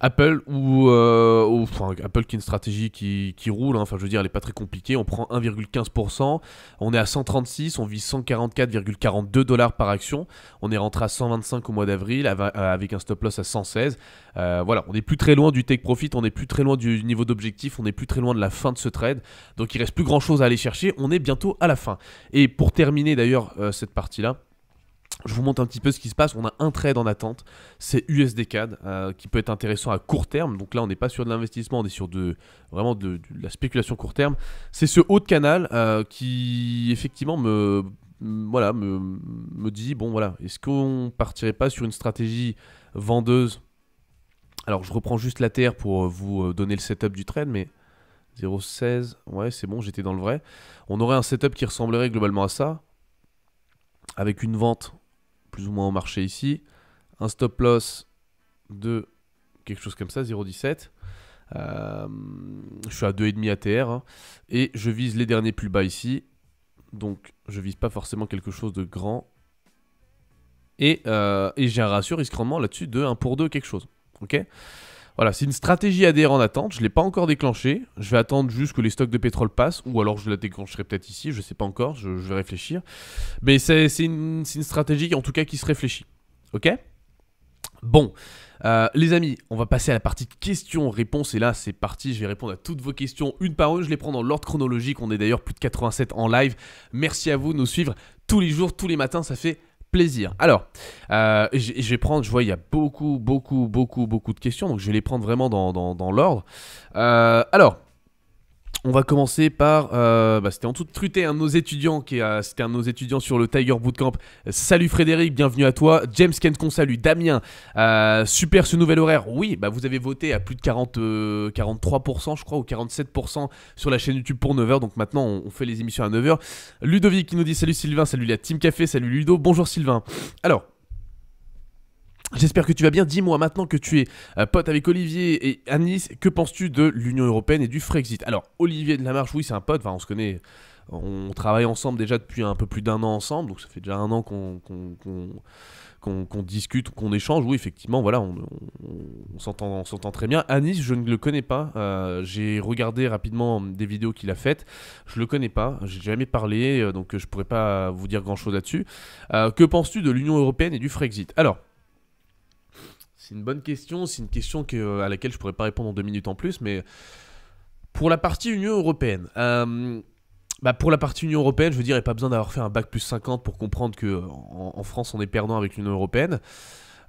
Apple ou, euh, Apple qui est une stratégie qui, roule, hein. enfin je veux dire elle n'est pas très compliquée, on prend 1,15%, on est à 136, on vit 144,42 dollars par action, on est rentré à 125 au mois d'avril euh, avec un stop loss à 116, euh, voilà on est plus très loin du take profit, on est plus très loin du niveau d'objectif, on est plus très loin de la fin de ce trade, donc il reste plus grand chose à aller chercher, on est bientôt à la fin. Et pour terminer d'ailleurs cette partie là, je vous montre un petit peu ce qui se passe. On a un trade en attente, c'est USD euh, qui peut être intéressant à court terme. Donc là, on n'est pas sur de l'investissement, on est sur de vraiment de, la spéculation court terme. C'est ce haut de canal euh, qui effectivement me voilà me, me dit bon voilà est-ce qu'on partirait pas sur une stratégie vendeuse alors je reprends juste la terre pour euh, vous donner le setup du trade, mais 0,16, ouais c'est bon, j'étais dans le vrai. On aurait un setup qui ressemblerait globalement à ça avec une vente plus ou moins au marché ici, un stop loss de quelque chose comme ça, 0,17. Euh, je suis à 2,5 ATR hein, et je vise les derniers plus bas ici. Donc je vise pas forcément quelque chose de grand. Et, euh, et j'ai un ratio risque là-dessus de 1 pour 2 quelque chose. Ok voilà, c'est une stratégie ADR en attente, je ne l'ai pas encore déclenchée, je vais attendre juste que les stocks de pétrole passent, ou alors je la déclencherai peut-être ici, je ne sais pas encore, je, vais réfléchir. Mais c'est une, stratégie en tout cas qui se réfléchit. Ok Bon, euh, les amis, on va passer à la partie questions-réponses. Et là, c'est parti, je vais répondre à toutes vos questions une par une. Je les prends dans l'ordre chronologique. On est d'ailleurs plus de 87 en live. Merci à vous de nous suivre tous les jours, tous les matins. Ça fait plaisir. Alors, euh, je, vais prendre, je vois, il y a beaucoup, beaucoup, beaucoup, beaucoup de questions, donc je vais les prendre vraiment dans, l'ordre. Euh, alors, on va commencer par, euh, bah, c'était en tout truté un de nos étudiants qui a, c'était un de nos étudiants sur le Tiger Bootcamp. Salut Frédéric, bienvenue à toi. James Kencon, salut Damien. Euh, super ce nouvel horaire. Oui, bah, vous avez voté à plus de 40, 43% euh, je crois ou 47% sur la chaîne YouTube pour 9h. Donc maintenant on, fait les émissions à 9h. Ludovic qui nous dit salut Sylvain, salut la Team Café, salut Ludo. Bonjour Sylvain. Alors. J'espère que tu vas bien. Dis-moi maintenant que tu es euh, pote avec Olivier et Anis, que penses-tu de l'Union Européenne et du Frexit Alors, Olivier de la Marche, oui, c'est un pote, enfin, on se connaît, on travaille ensemble déjà depuis un peu plus d'un an ensemble, donc ça fait déjà un an qu'on qu'on discute, qu'on échange. Oui, effectivement, voilà, on, on, on s'entend très bien. Anis, je ne le connais pas. Euh, j'ai regardé rapidement des vidéos qu'il a faites. Je le connais pas. J'ai jamais parlé, euh, donc je pourrais pas vous dire grand-chose là-dessus. que penses-tu de l'Union européenne et du Frexit Alors. C'est une bonne question, c'est une question euh, à laquelle je pourrais pas répondre en deux minutes en plus, mais pour la partie Union européenne. Euh, bah, pour la partie Union européenne, je veux dire, il n'y a pas besoin d'avoir fait un bac plus 50 pour comprendre qu'en en, France, on est perdant avec l'Union européenne.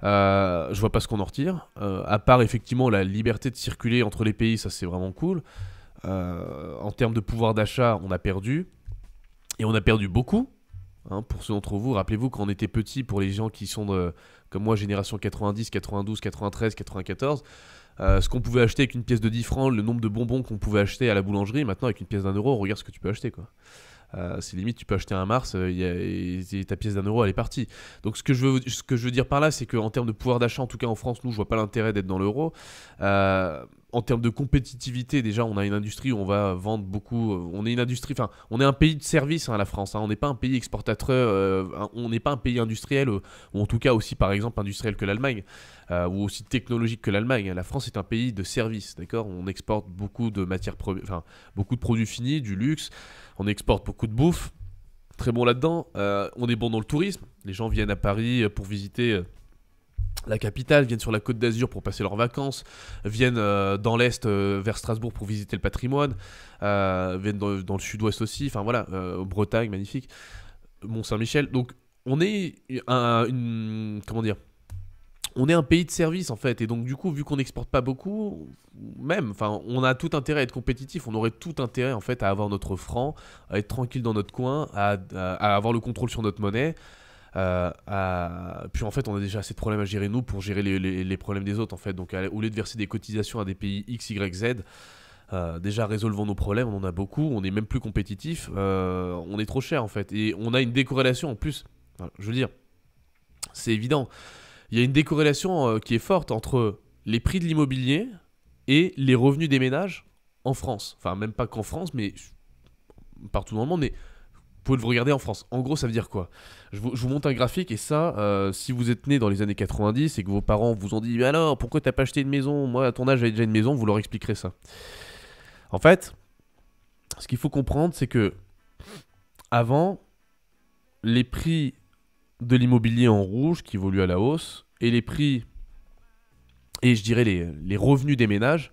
Euh, je vois pas ce qu'on en retire. Euh, à part effectivement la liberté de circuler entre les pays, ça c'est vraiment cool. en termes de pouvoir d'achat, on a perdu. Et on a perdu beaucoup. Hein, pour ceux d'entre vous, rappelez-vous quand on était petit, pour les gens qui sont comme moi, génération 90, 92, 93, 94, ce qu'on pouvait acheter avec une pièce de 10 francs, le nombre de bonbons qu'on pouvait acheter à la boulangerie, maintenant avec une pièce d'un euro, regarde ce que tu peux acheter. quoi. Euh, c'est limite, tu peux acheter un Mars euh, ta pièce d'un euro, elle est partie. Donc ce que je veux, ce que je veux dire par là, c'est qu'en termes de pouvoir d'achat, en tout cas en France, nous, je vois pas l'intérêt d'être dans l'euro. Euh, en termes de compétitivité, déjà, on a une industrie où on va vendre beaucoup. Euh, on est une industrie, enfin, on est un pays de service hein, la France. Hein. on n'est pas un pays exportateur, euh, on n'est pas un pays industriel, euh, ou en tout cas aussi, par exemple, industriel que l'Allemagne, ou aussi technologique que l'Allemagne. La France est un pays de service, d'accord On exporte beaucoup de matières, enfin, beaucoup de produits finis, du luxe. On exporte beaucoup de bouffe. Très bon là-dedans. on est bon dans le tourisme. Les gens viennent à Paris pour visiter la capitale, viennent sur la côte d'Azur pour passer leurs vacances, viennent euh, dans l'Est euh, vers Strasbourg pour visiter le patrimoine, euh, viennent dans, le sud-ouest aussi, enfin voilà, Bretagne, magnifique, Mont-Saint-Michel. Donc on est un, comment dire on est un pays de service en fait, et donc du coup, vu qu'on n'exporte pas beaucoup, même, enfin, on a tout intérêt à être compétitif, on aurait tout intérêt en fait à avoir notre franc, à être tranquille dans notre coin, à avoir le contrôle sur notre monnaie, euh, puis en fait, on a déjà assez de problèmes à gérer nous pour gérer les, problèmes des autres en fait. Donc au lieu de verser des cotisations à des pays X, Y, Z, euh, déjà résolvons nos problèmes, on en a beaucoup, on est même plus compétitif, euh, on est trop cher en fait. Et on a une décorrélation en plus. je veux dire, c'est évident. Il y a une décorrélation qui est forte entre les prix de l'immobilier et les revenus des ménages en France. Enfin, même pas qu'en France, mais partout dans le monde. Mais vous pouvez vous regarder en France. En gros, ça veut dire quoi je vous, montre un graphique et ça, euh, si vous êtes né dans les années 90 et que vos parents vous ont dit alors pourquoi tu n'as pas acheté une maison Moi à ton âge j'avais déjà une maison, vous leur expliquerez ça. En fait, ce qu'il faut comprendre c'est que avant, les prix de l'immobilier en rouge qui évoluent à la hausse et les prix et je dirais les, les revenus des ménages.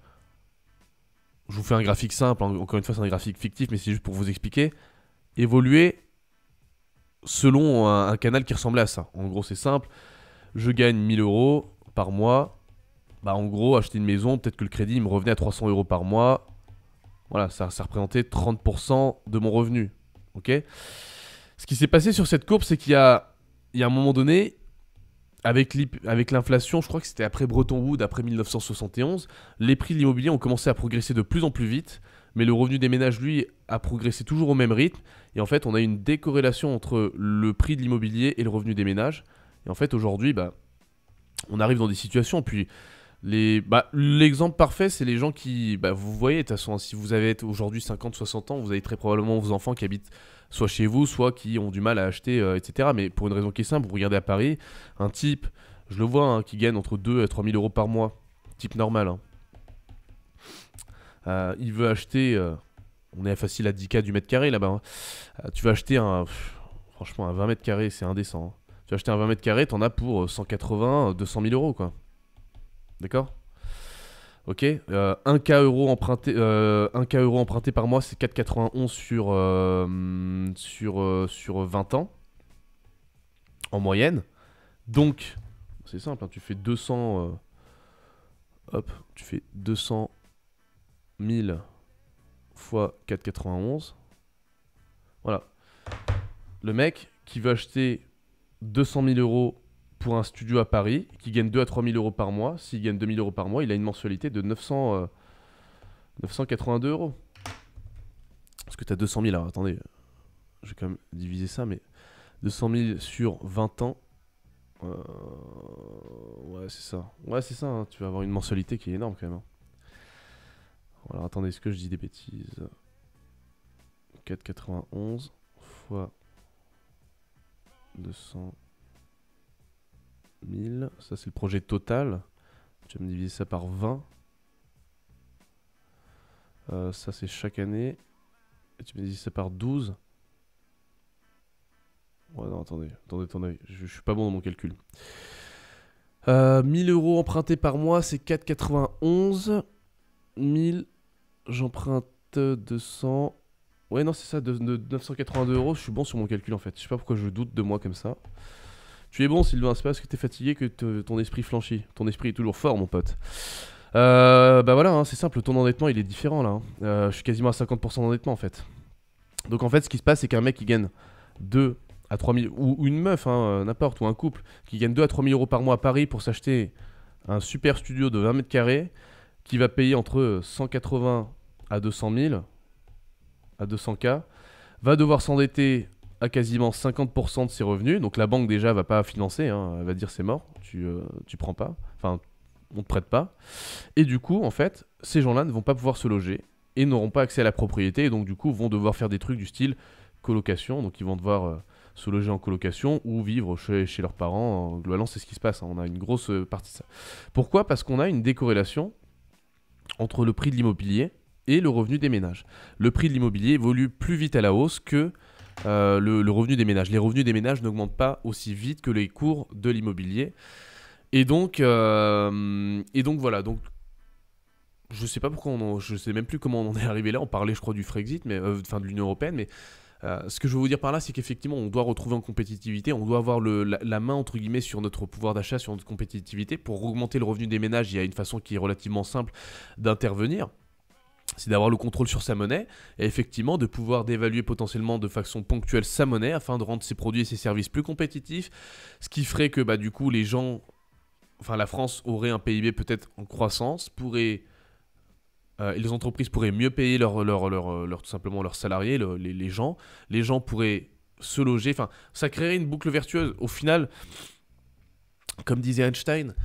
Je vous fais un graphique simple, hein, encore une fois c'est un graphique fictif mais c'est juste pour vous expliquer. Évoluer selon un, canal qui ressemblait à ça. En gros, c'est simple. Je gagne 1000 euros par mois. Bah, en gros, acheter une maison, peut-être que le crédit me revenait à 300 euros par mois. Voilà, ça, ça représentait 30% de mon revenu. Ok Ce qui s'est passé sur cette courbe, c'est qu'il y a, il y a un moment donné, avec l'inflation, je crois que c'était après Bretton Woods, après 1971, les prix de l'immobilier ont commencé à progresser de plus en plus vite mais le revenu des ménages, lui, a progressé toujours au même rythme. Et en fait, on a une décorrélation entre le prix de l'immobilier et le revenu des ménages. Et en fait, aujourd'hui, bah, on arrive dans des situations. Puis, bah, l'exemple parfait, c'est les gens qui, bah, vous voyez, de toute façon, hein, si vous avez aujourd'hui 50, 60 ans, vous avez très probablement vos enfants qui habitent soit chez vous, soit qui ont du mal à acheter, euh, etc. Mais pour une raison qui est simple, vous regardez à Paris, un type, je le vois, hein, qui gagne entre 2 et 3 000 euros par mois, type normal, hein. Euh, il veut acheter. Euh, on est facile à 10K du mètre carré là-bas. Hein. Euh, tu veux acheter un. franchement, un 20 mètres carrés, c'est indécent. Hein. Tu vas acheter un 20 mètres carrés, t'en as pour 180, 200 000 euros quoi. D'accord Ok 1K, euro emprunté, 1 emprunté par mois, c'est 4,91 sur, sur, sur 20 ans. En moyenne. Donc, c'est simple, hein, tu fais 200. Hop, tu fais 200 1000 fois 4,91. Voilà. Le mec qui veut acheter 200 000 euros pour un studio à Paris, qui gagne 2 à 3 000 euros par mois, s'il gagne 2 000 euros par mois, il a une mensualité de 900, 982 euh, euros. Parce que tu as 200 000, alors attendez, je vais quand même diviser ça, mais 200 000 sur 20 ans. Euh, ouais, c'est ça. Ouais, c'est ça, hein, tu vas avoir une mensualité qui est énorme quand même. Hein. Alors attendez, est-ce que je dis des bêtises 4,91 fois 200 000. Ça, c'est le projet total. Tu vas me diviser ça par 20. Euh, ça, c'est chaque année. Et tu me divises ça par 12. Ouais, non, attendez, attendez, attendez. Je, suis pas bon dans mon calcul. 1000 euh, euros empruntés par mois, c'est 4,91. 1000 J'emprunte 200. Ouais, non, c'est ça, de, 982 euros. Je suis bon sur mon calcul en fait. Je sais pas pourquoi je doute de moi comme ça. Tu es bon, Sylvain. C'est pas parce que t'es fatigué que ton esprit flanchit. Ton esprit est toujours fort, mon pote. Euh, bah voilà, hein, c'est simple. Ton endettement, il est différent là. Hein. Euh, je suis quasiment à 50% d'endettement en fait. Donc en fait, ce qui se passe, c'est qu'un mec qui gagne 2 à 3 000, ou, une meuf, hein, euh, n'importe, ou un couple, qui gagne 2 à 3 000 euros par mois à Paris pour s'acheter un super studio de 20 mètres carrés, qui va payer entre 180 à 200 000, à 200K, va devoir s'endetter à quasiment 50% de ses revenus. Donc la banque déjà va pas financer, hein. elle va dire c'est mort, tu, euh, tu prends pas, enfin on te prête pas. Et du coup, en fait, ces gens-là ne vont pas pouvoir se loger et n'auront pas accès à la propriété et donc du coup vont devoir faire des trucs du style colocation. Donc ils vont devoir euh, se loger en colocation ou vivre chez, chez leurs parents. Globalement, c'est ce qui se passe. Hein. On a une grosse euh, partie de ça. Pourquoi Parce qu'on a une décorrélation entre le prix de l'immobilier et le revenu des ménages. Le prix de l'immobilier évolue plus vite à la hausse que euh, le, revenu des ménages. Les revenus des ménages n'augmentent pas aussi vite que les cours de l'immobilier. Et donc, euh, et donc voilà. Donc, je sais pas pourquoi on, je sais même plus comment on en est arrivé là. On parlait, je crois, du Frexit, mais euh, de l'Union européenne, mais ce que je veux vous dire par là, c'est qu'effectivement, on doit retrouver en compétitivité, on doit avoir la, la, main entre guillemets sur notre pouvoir d'achat, sur notre compétitivité. Pour augmenter le revenu des ménages, il y a une façon qui est relativement simple d'intervenir c'est d'avoir le contrôle sur sa monnaie et effectivement de pouvoir dévaluer potentiellement de façon ponctuelle sa monnaie afin de rendre ses produits et ses services plus compétitifs, ce qui ferait que bah, du coup les gens, enfin la France aurait un PIB peut-être en croissance, pourrait... Euh, et les entreprises pourraient mieux payer leur, leur, leur, euh, tout simplement leurs salariés, les, les, gens. Les gens pourraient se loger. Enfin, ça créerait une boucle vertueuse. Au final, comme disait Einstein,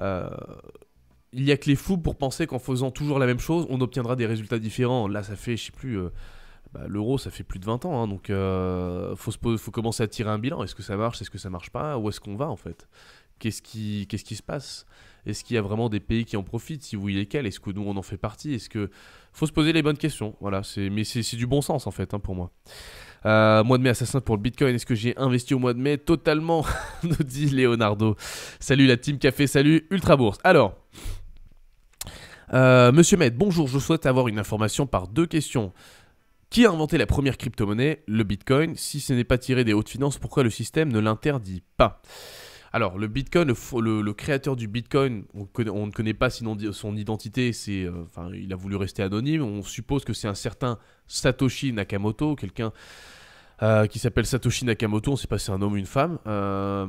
euh, il n'y a que les fous pour penser qu'en faisant toujours la même chose, on obtiendra des résultats différents. Là, ça fait, je sais plus, euh, bah, l'euro, ça fait plus de 20 ans. Hein, donc, euh, faut, faut commencer à tirer un bilan. Est-ce que ça marche Est-ce que ça marche pas Où est-ce qu'on va, en fait Qu'est-ce qui, se passe Est-ce qu'il y a vraiment des pays qui en profitent Si oui, lesquels Est-ce que nous, on en fait partie Est-ce que. faut se poser les bonnes questions. Voilà, mais c'est, du bon sens, en fait, hein, pour moi. Euh, mois de mai assassin pour le Bitcoin. Est-ce que j'ai investi au mois de mai Totalement, nous dit Leonardo. Salut la team café, salut Ultra Bourse. Alors. Euh, Monsieur Maître, bonjour, je souhaite avoir une information par deux questions. Qui a inventé la première crypto-monnaie, le Bitcoin Si ce n'est pas tiré des hautes finances, pourquoi le système ne l'interdit pas alors, le Bitcoin, le, créateur du Bitcoin, on, ne connaît pas son identité, euh, enfin, il a voulu rester anonyme. On suppose que c'est un certain Satoshi Nakamoto, quelqu'un euh, qui s'appelle Satoshi Nakamoto. On ne sait pas si c'est un homme ou une femme. Euh,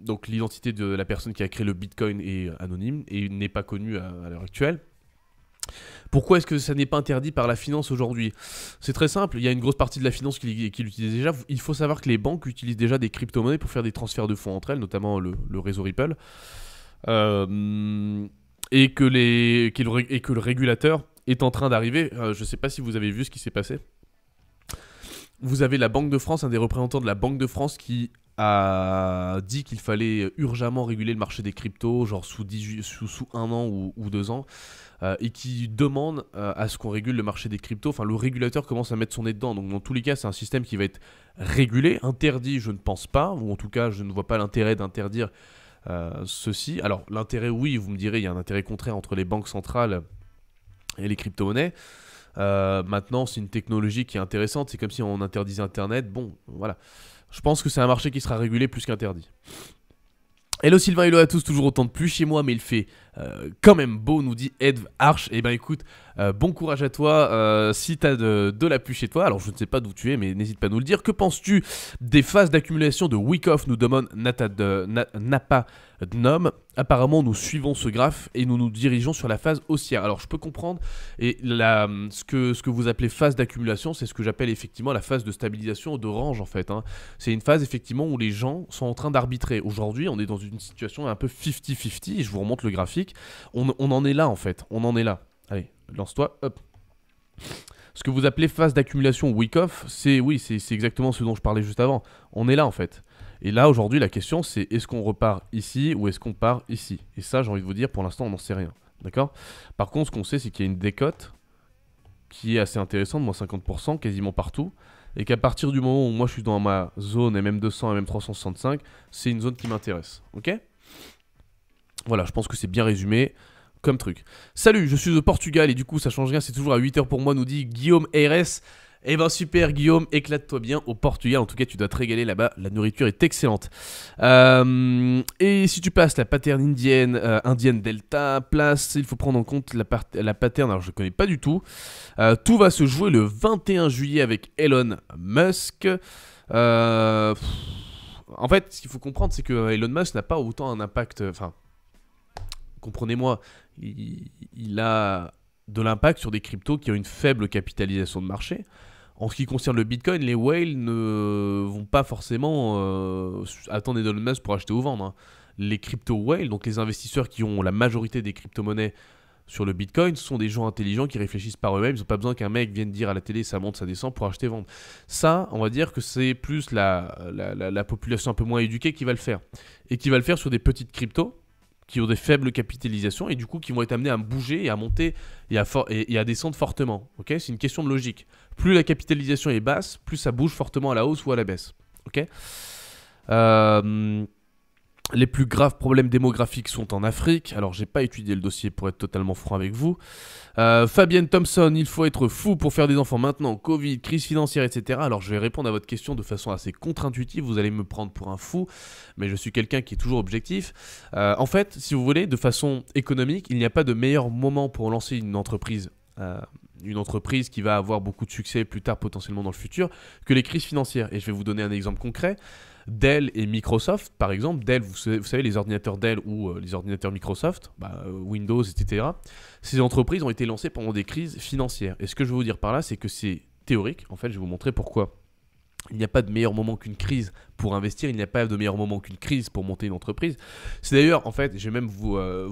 donc l'identité de la personne qui a créé le Bitcoin est anonyme et n'est pas connue à, l'heure actuelle. Pourquoi est-ce que ça n'est pas interdit par la finance aujourd'hui C'est très simple, il y a une grosse partie de la finance qui, l'utilise déjà. Il faut savoir que les banques utilisent déjà des crypto-monnaies pour faire des transferts de fonds entre elles, notamment le, réseau Ripple. Euh, et, que les, et que le régulateur est en train d'arriver. je ne sais pas si vous avez vu ce qui s'est passé. Vous avez la Banque de France, un des représentants de la Banque de France qui a dit qu'il fallait urgemment réguler le marché des cryptos, genre sous, un an ou, deux ans, euh, et qui demande euh, à ce qu'on régule le marché des cryptos. Enfin, le régulateur commence à mettre son nez dedans. Donc, dans tous les cas, c'est un système qui va être régulé. Interdit, je ne pense pas, ou en tout cas, je ne vois pas l'intérêt d'interdire euh, ceci. Alors, l'intérêt, oui, vous me direz, il y a un intérêt contraire entre les banques centrales et les crypto-monnaies. Euh, maintenant, c'est une technologie qui est intéressante. C'est comme si on interdisait Internet. Bon, voilà. Je pense que c'est un marché qui sera régulé plus qu'interdit. Hello Sylvain, il à tous, toujours autant de plus chez moi, mais il fait euh, quand même beau, nous dit Ed Arch. Et eh ben écoute, euh, bon courage à toi euh, si t'as de, de la pluie chez toi. Alors je ne sais pas d'où tu es, mais n'hésite pas à nous le dire. Que penses-tu des phases d'accumulation de week-off nous demande Nata de, Na, Napa Dnom. Apparemment, nous suivons ce graphe et nous nous dirigeons sur la phase haussière. Alors je peux comprendre, et ce, que, ce que vous appelez phase d'accumulation, c'est ce que j'appelle effectivement la phase de stabilisation de range en fait. Hein. C'est une phase effectivement où les gens sont en train d'arbitrer. Aujourd'hui, on est dans une situation un peu 50-50, je vous remonte le graphique. On, en est là en fait, on en est là. Allez, lance-toi, hop. Ce que vous appelez phase d'accumulation week-off, c'est oui, c'est exactement ce dont je parlais juste avant. On est là en fait. Et là aujourd'hui, la question c'est est-ce qu'on repart ici ou est-ce qu'on part ici Et ça, j'ai envie de vous dire, pour l'instant, on n'en sait rien. D'accord Par contre, ce qu'on sait, c'est qu'il y a une décote qui est assez intéressante, moins 50% quasiment partout et qu'à partir du moment où moi je suis dans ma zone MM200, MM365, c'est une zone qui m'intéresse. Ok voilà, je pense que c'est bien résumé comme truc. Salut, je suis au Portugal et du coup ça change rien, c'est toujours à 8h pour moi, nous dit Guillaume RS. Eh ben super Guillaume, éclate-toi bien au Portugal, en tout cas tu dois te régaler là-bas, la nourriture est excellente. Euh, et si tu passes la pattern indienne, euh, indienne delta, place, il faut prendre en compte la, la pattern, alors je connais pas du tout. Euh, tout va se jouer le 21 juillet avec Elon Musk. en fait, ce qu'il faut comprendre, c'est que Elon Musk n'a pas autant un impact, enfin comprenez-moi, il, a de l'impact sur des cryptos qui ont une faible capitalisation de marché. En ce qui concerne le Bitcoin, les whales ne vont pas forcément euh, attendre des Musk pour acheter ou vendre. Hein. Les crypto whales, donc les investisseurs qui ont la majorité des crypto-monnaies sur le Bitcoin, sont des gens intelligents qui réfléchissent par eux-mêmes. Ils n'ont pas besoin qu'un mec vienne dire à la télé ça monte, ça descend pour acheter, vendre. Ça, on va dire que c'est plus la population un peu moins éduquée qui va le faire. Et qui va le faire sur des petites cryptos qui ont des faibles capitalisations et du coup qui vont être amenés à bouger et à monter et à, descendre fortement. c'est une question de logique. Plus la capitalisation est basse, plus ça bouge fortement à la hausse ou à la baisse. Ok euh... Les plus graves problèmes démographiques sont en Afrique. Alors, j'ai pas étudié le dossier pour être totalement franc avec vous. Euh, Fabienne Thompson, il faut être fou pour faire des enfants maintenant. Covid, crise financière, etc. Alors, je vais répondre à votre question de façon assez contre-intuitive. Vous allez me prendre pour un fou, mais je suis quelqu'un qui est toujours objectif. Euh, en fait, si vous voulez, de façon économique, il n'y a pas de meilleur moment pour lancer une entreprise. Euh, une entreprise qui va avoir beaucoup de succès plus tard potentiellement dans le futur que les crises financières. Et je vais vous donner un exemple concret. Dell et Microsoft, par exemple, Dell, vous savez, les ordinateurs Dell ou euh, les ordinateurs Microsoft, bah, euh, Windows, etc., ces entreprises ont été lancées pendant des crises financières. Et ce que je veux vous dire par là, c'est que c'est théorique. En fait, je vais vous montrer pourquoi. Il n'y a pas de meilleur moment qu'une crise pour investir, il n'y a pas de meilleur moment qu'une crise pour monter une entreprise. C'est d'ailleurs, en fait, je vais même vous, euh,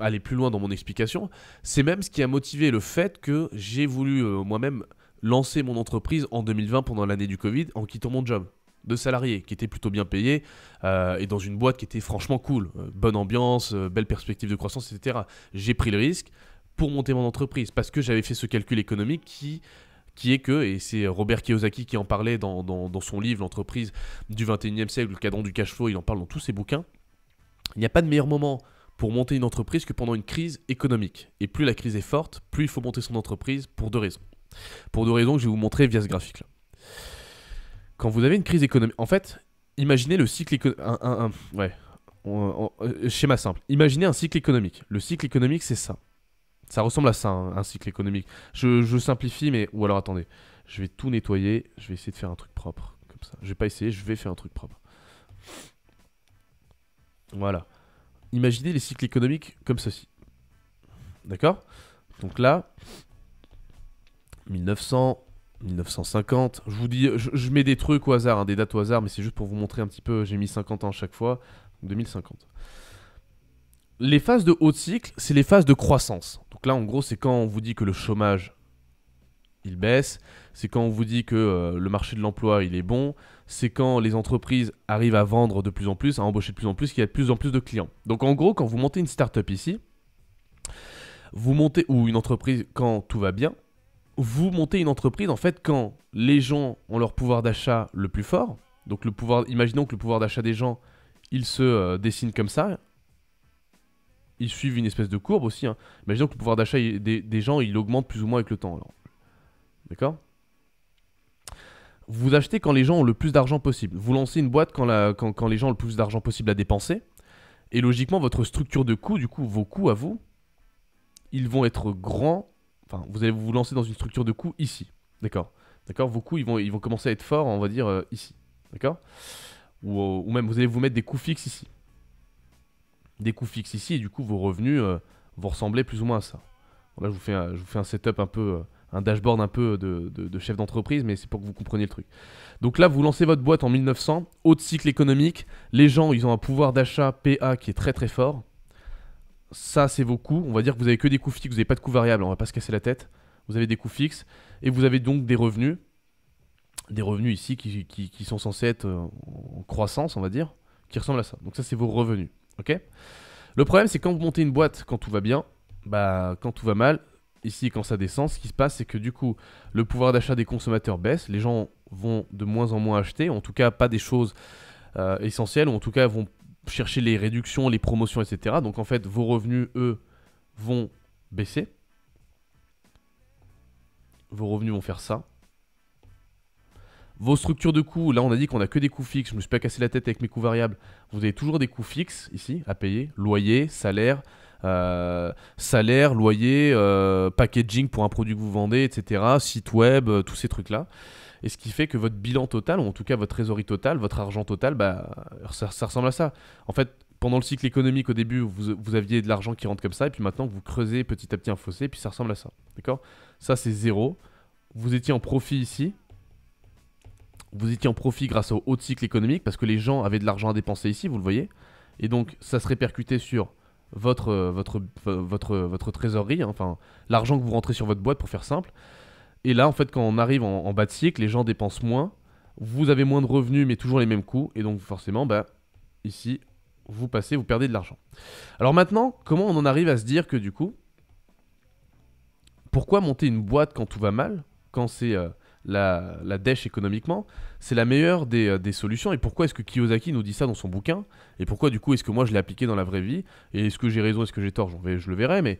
aller plus loin dans mon explication, c'est même ce qui a motivé le fait que j'ai voulu moi-même lancer mon entreprise en 2020 pendant l'année du Covid en quittant mon job de salariés qui étaient plutôt bien payés euh, et dans une boîte qui était franchement cool. Euh, bonne ambiance, euh, belle perspective de croissance, etc. J'ai pris le risque pour monter mon entreprise parce que j'avais fait ce calcul économique qui qui est que, et c'est Robert Kiyosaki qui en parlait dans, son livre L'entreprise du 21e siècle, le cadran du cash flow, il en parle dans tous ses bouquins, il n'y a pas de meilleur moment pour monter une entreprise que pendant une crise économique. Et plus la crise est forte, plus il faut monter son entreprise pour deux raisons. Pour deux raisons que je vais vous montrer via ce graphique-là quand vous avez une crise économique, en fait, imaginez le cycle économique. ouais, euh, schéma simple. Imaginez un cycle économique. Le cycle économique, c'est ça. Ça ressemble à ça, hein, un, cycle économique. Je, je, simplifie, mais. Ou alors attendez, je vais tout nettoyer. Je vais essayer de faire un truc propre. Comme ça. Je vais pas essayer, je vais faire un truc propre. Voilà. Imaginez les cycles économiques comme ceci. D'accord Donc là, 1900, 1950. Je vous dis, je, mets des trucs au hasard, hein, des dates au hasard, mais c'est juste pour vous montrer un petit peu. J'ai mis 50 ans à chaque fois, 2050. Les phases de haut cycle, c'est les phases de croissance. Donc là, en gros, c'est quand on vous dit que le chômage, il baisse. C'est quand on vous dit que euh, le marché de l'emploi, il est bon. C'est quand les entreprises arrivent à vendre de plus en plus, à embaucher de plus en plus, qu'il y a de plus en plus de clients. Donc en gros, quand vous montez une startup ici, vous montez, ou une entreprise quand tout va bien, vous montez une entreprise en fait quand les gens ont leur pouvoir d'achat le plus fort. Donc le pouvoir, imaginons que le pouvoir d'achat des gens, il se euh, dessine comme ça. Ils suivent une espèce de courbe aussi. Hein. Imaginons que le pouvoir d'achat des, gens, il augmente plus ou moins avec le temps. d'accord Vous achetez quand les gens ont le plus d'argent possible. Vous lancez une boîte quand, quand les gens ont le plus d'argent possible à dépenser. Et logiquement, votre structure de coûts, du coup, vos coûts à vous, ils vont être grands vous allez vous lancer dans une structure de coûts ici. D'accord D'accord Vos coûts, ils vont, ils vont commencer à être forts, on va dire, euh, ici. D'accord ou, même, vous allez vous mettre des coûts fixes ici. Des coûts fixes ici, et du coup, vos revenus euh, vont ressembler plus ou moins à ça. là, je vous fais un, je vous fais un setup un peu, euh, un dashboard un peu de, chef d'entreprise, mais c'est pour que vous compreniez le truc. Donc là, vous lancez votre boîte en 1900, haut de cycle économique. Les gens, ils ont un pouvoir d'achat PA qui est très très fort ça c'est vos coûts. On va dire que vous avez que des coûts fixes, vous n'avez pas de coûts variables, on va pas se casser la tête. Vous avez des coûts fixes et vous avez donc des revenus, des revenus ici qui, sont censés être euh, en croissance, on va dire, qui ressemblent à ça. Donc ça c'est vos revenus, ok Le problème c'est quand vous montez une boîte, quand tout va bien, bah quand tout va mal, ici quand ça descend, ce qui se passe c'est que du coup le pouvoir d'achat des consommateurs baisse, les gens vont de moins en moins acheter, en tout cas pas des choses euh, essentielles, ou en tout cas vont chercher les réductions, les promotions, etc. Donc en fait, vos revenus, eux, vont baisser. Vos revenus vont faire ça. Vos structures de coûts, là on a dit qu'on a que des coûts fixes, je me suis pas cassé la tête avec mes coûts variables. Vous avez toujours des coûts fixes ici à payer, loyer, salaire, euh, salaire, loyer, euh, packaging pour un produit que vous vendez, etc., site web, euh, tous ces trucs-là. Et ce qui fait que votre bilan total, ou en tout cas votre trésorerie totale, votre argent total, bah, ça, ressemble à ça. En fait, pendant le cycle économique, au début, vous, aviez de l'argent qui rentre comme ça, et puis maintenant, vous creusez petit à petit un fossé, puis ça ressemble à ça. D'accord Ça, c'est zéro. Vous étiez en profit ici, vous étiez en profit grâce au haut cycle économique parce que les gens avaient de l'argent à dépenser ici, vous le voyez. Et donc ça se répercutait sur votre, euh, votre, votre, euh, votre trésorerie, hein, enfin l'argent que vous rentrez sur votre boîte pour faire simple. Et là, en fait, quand on arrive en, bas de cycle, les gens dépensent moins, vous avez moins de revenus, mais toujours les mêmes coûts, et donc forcément, bah, ici, vous passez, vous perdez de l'argent. Alors maintenant, comment on en arrive à se dire que du coup, pourquoi monter une boîte quand tout va mal, quand c'est euh, la, dèche économiquement, c'est la meilleure euh, des, solutions. Et pourquoi est-ce que Kiyosaki nous dit ça dans son bouquin Et pourquoi du coup est-ce que moi je l'ai appliqué dans la vraie vie Et est-ce que j'ai raison, est-ce que j'ai tort vais, Je le verrai, mais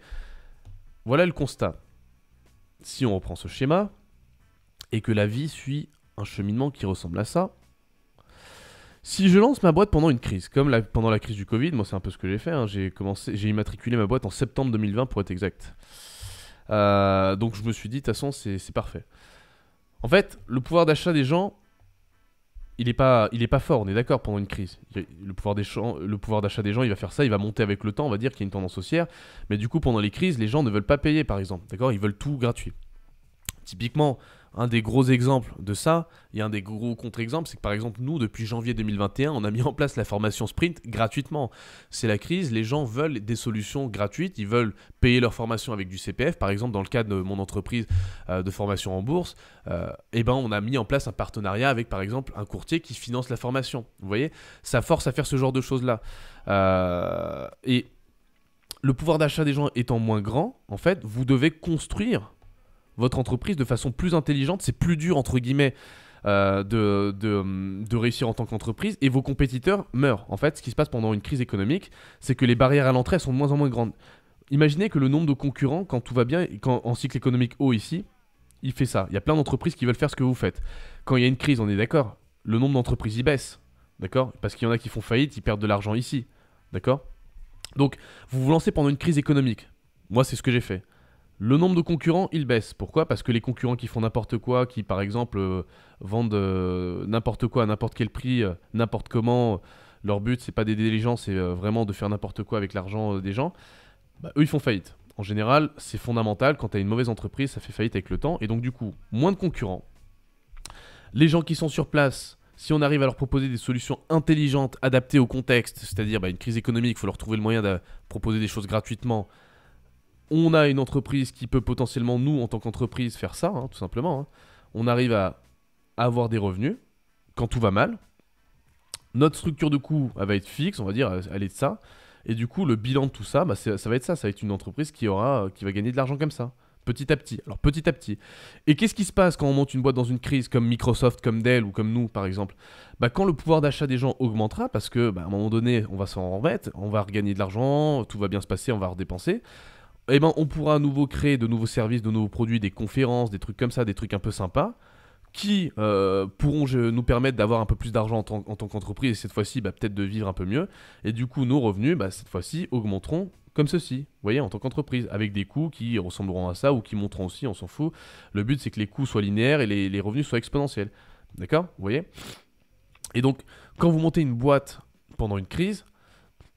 voilà le constat. Si on reprend ce schéma, et que la vie suit un cheminement qui ressemble à ça, si je lance ma boîte pendant une crise, comme pendant la crise du Covid, moi c'est un peu ce que j'ai fait, hein. j'ai commencé, j'ai immatriculé ma boîte en septembre 2020 pour être exact. Euh, donc je me suis dit, de toute façon c'est parfait. En fait, le pouvoir d'achat des gens, il n'est pas, pas fort, on est d'accord, pendant une crise. Le pouvoir, des le pouvoir d'achat des gens, il va faire ça, il va monter avec le temps, on va dire qu'il y a une tendance haussière. Mais du coup, pendant les crises, les gens ne veulent pas payer, par exemple. D'accord Ils veulent tout gratuit. Typiquement, un des gros exemples de ça, et un des gros contre-exemples, c'est que par exemple, nous, depuis janvier 2021, on a mis en place la formation sprint gratuitement. C'est la crise, les gens veulent des solutions gratuites, ils veulent payer leur formation avec du CPF. Par exemple, dans le cas de mon entreprise euh, de formation en bourse, euh, eh ben, on a mis en place un partenariat avec par exemple un courtier qui finance la formation. Vous voyez, ça force à faire ce genre de choses-là. Euh, et le pouvoir d'achat des gens étant moins grand, en fait, vous devez construire votre entreprise de façon plus intelligente. C'est plus dur, entre guillemets, euh, de, de, de, réussir en tant qu'entreprise et vos compétiteurs meurent. En fait, ce qui se passe pendant une crise économique, c'est que les barrières à l'entrée sont de moins en moins grandes. Imaginez que le nombre de concurrents, quand tout va bien, quand, en cycle économique haut ici, il fait ça. Il y a plein d'entreprises qui veulent faire ce que vous faites. Quand il y a une crise, on est d'accord, le nombre d'entreprises y baisse. D'accord Parce qu'il y en a qui font faillite, ils perdent de l'argent ici. D'accord Donc, vous vous lancez pendant une crise économique. Moi, c'est ce que j'ai fait. Le nombre de concurrents, il baisse. Pourquoi Parce que les concurrents qui font n'importe quoi, qui par exemple euh, vendent euh, n'importe quoi à n'importe quel prix, euh, n'importe comment, leur but c'est pas d'aider les gens, c'est vraiment de faire n'importe quoi avec l'argent des gens, bah, eux ils font faillite. En général, c'est fondamental, quand tu as une mauvaise entreprise, ça fait faillite avec le temps, et donc du coup, moins de concurrents. Les gens qui sont sur place, si on arrive à leur proposer des solutions intelligentes, adaptées au contexte, c'est-à-dire bah, une crise économique, il faut leur trouver le moyen de proposer des choses gratuitement, on a une entreprise qui peut potentiellement, nous, en tant qu'entreprise, faire ça, hein, tout simplement. Hein. On arrive à avoir des revenus quand tout va mal. Notre structure de coût, elle va être fixe, on va dire, elle est de ça. Et du coup, le bilan de tout ça, bah, ça va être ça. Ça va être une entreprise qui, aura, qui va gagner de l'argent comme ça, petit à petit. Alors, petit à petit. Et qu'est-ce qui se passe quand on monte une boîte dans une crise comme Microsoft, comme Dell ou comme nous, par exemple bah, Quand le pouvoir d'achat des gens augmentera, parce que bah, à un moment donné, on va s'en remettre, on va regagner de l'argent, tout va bien se passer, on va redépenser. Eh ben, on pourra à nouveau créer de nouveaux services, de nouveaux produits, des conférences, des trucs comme ça, des trucs un peu sympas, qui euh, pourront nous permettre d'avoir un peu plus d'argent en, tant, qu'entreprise et cette fois-ci bah, peut-être de vivre un peu mieux. Et du coup, nos revenus, bah, cette fois-ci, augmenteront comme ceci, vous voyez, en tant qu'entreprise, avec des coûts qui ressembleront à ça ou qui monteront aussi, on s'en fout. Le but, c'est que les coûts soient linéaires et les, les revenus soient exponentiels. D'accord Vous voyez Et donc, quand vous montez une boîte pendant une crise,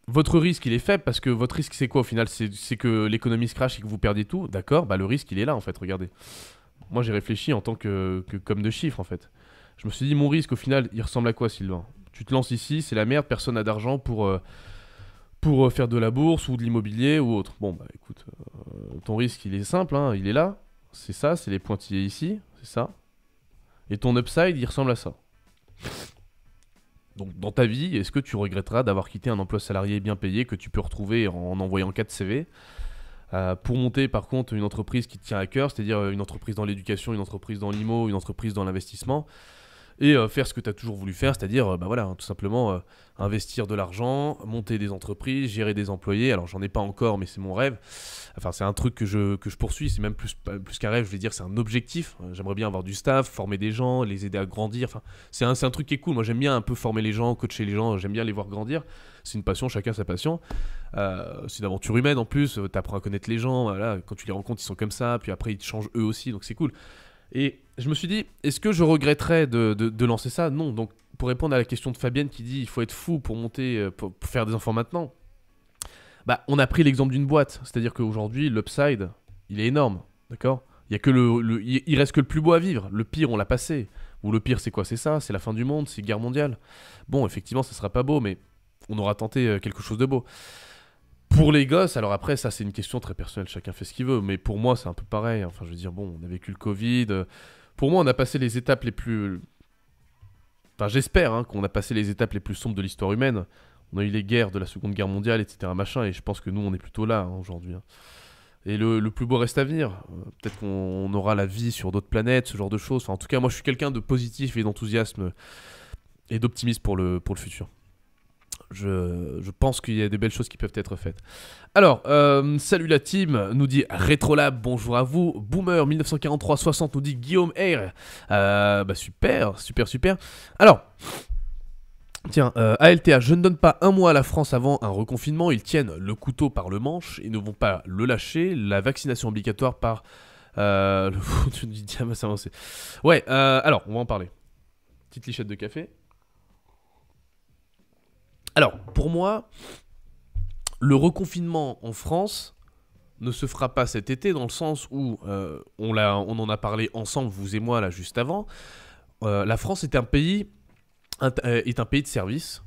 votre risque, il est faible parce que votre risque, c'est quoi au final C'est que l'économie se crache et que vous perdez tout. D'accord, bah le risque, il est là en fait. Regardez. Moi, j'ai réfléchi en tant que, comme de chiffres en fait. Je me suis dit, mon risque au final, il ressemble à quoi, Sylvain Tu te lances ici, c'est la merde, personne n'a d'argent pour, euh, pour euh, faire de la bourse ou de l'immobilier ou autre. Bon, bah écoute, euh, ton risque, il est simple, hein, il est là. C'est ça, c'est les pointillés ici, c'est ça. Et ton upside, il ressemble à ça. Donc dans ta vie, est-ce que tu regretteras d'avoir quitté un emploi salarié bien payé que tu peux retrouver en envoyant 4 CV euh, pour monter par contre une entreprise qui te tient à cœur, c'est-à-dire une entreprise dans l'éducation, une entreprise dans l'IMO, une entreprise dans l'investissement et euh, faire ce que tu as toujours voulu faire, c'est-à-dire euh, bah voilà, hein, tout simplement euh, investir de l'argent, monter des entreprises, gérer des employés. Alors j'en ai pas encore, mais c'est mon rêve. Enfin, c'est un truc que je, que je poursuis, c'est même plus, plus qu'un rêve, je vais dire, c'est un objectif. J'aimerais bien avoir du staff, former des gens, les aider à grandir. Enfin, c'est un, truc qui est cool. Moi j'aime bien un peu former les gens, coacher les gens, j'aime bien les voir grandir. C'est une passion, chacun sa passion. c'est une aventure humaine en plus, tu apprends à connaître les gens. Voilà. Quand tu les rencontres, ils sont comme ça, puis après ils changent eux aussi, donc c'est cool. Et je me suis dit, est-ce que je regretterais de, lancer ça Non. Donc, pour répondre à la question de Fabienne qui dit, il faut être fou pour monter, euh, pour, faire des enfants maintenant. Bah, on a pris l'exemple d'une boîte. C'est-à-dire qu'aujourd'hui, l'upside, il est énorme. D'accord Il y a que le, il reste que le plus beau à vivre. Le pire, on l'a passé. Ou le pire, c'est quoi C'est ça C'est la fin du monde C'est guerre mondiale Bon, effectivement, ça sera pas beau, mais on aura tenté euh, quelque chose de beau. Pour les gosses, alors après, ça c'est une question très personnelle, chacun fait ce qu'il veut, mais pour moi c'est un peu pareil. Hein. Enfin, je veux dire, bon, on a vécu le Covid. Euh, pour moi, on a passé les étapes les plus. Enfin, j'espère hein, qu'on a passé les étapes les plus sombres de l'histoire humaine. On a eu les guerres de la Seconde Guerre mondiale, etc. Machin, et je pense que nous, on est plutôt là hein, aujourd'hui. Et le, plus beau reste à venir. Euh, peut-être qu'on aura la vie sur d'autres planètes, ce genre de choses. Enfin, en tout cas, moi, je suis quelqu'un de positif et d'enthousiasme et d'optimiste pour le, pour le futur. Je, pense qu'il y a des belles choses qui peuvent être faites. Alors, euh, salut la team, nous dit Retrolab, bonjour à vous. Boomer 1943-60 nous dit Guillaume Air. Euh, bah super, super, super. Alors, Tiens, euh, ALTA, je ne donne pas un mois à la France avant un reconfinement. Ils tiennent le couteau par le manche et ne vont pas le lâcher. La vaccination obligatoire par. Euh, le... ouais, euh, alors, on va en parler. Petite lichette de café. Alors, pour moi, le reconfinement en France ne se fera pas cet été dans le sens où euh, on on, on, en a parlé ensemble, vous et moi, là juste avant. Euh, la France est un pays euh, est un pays de service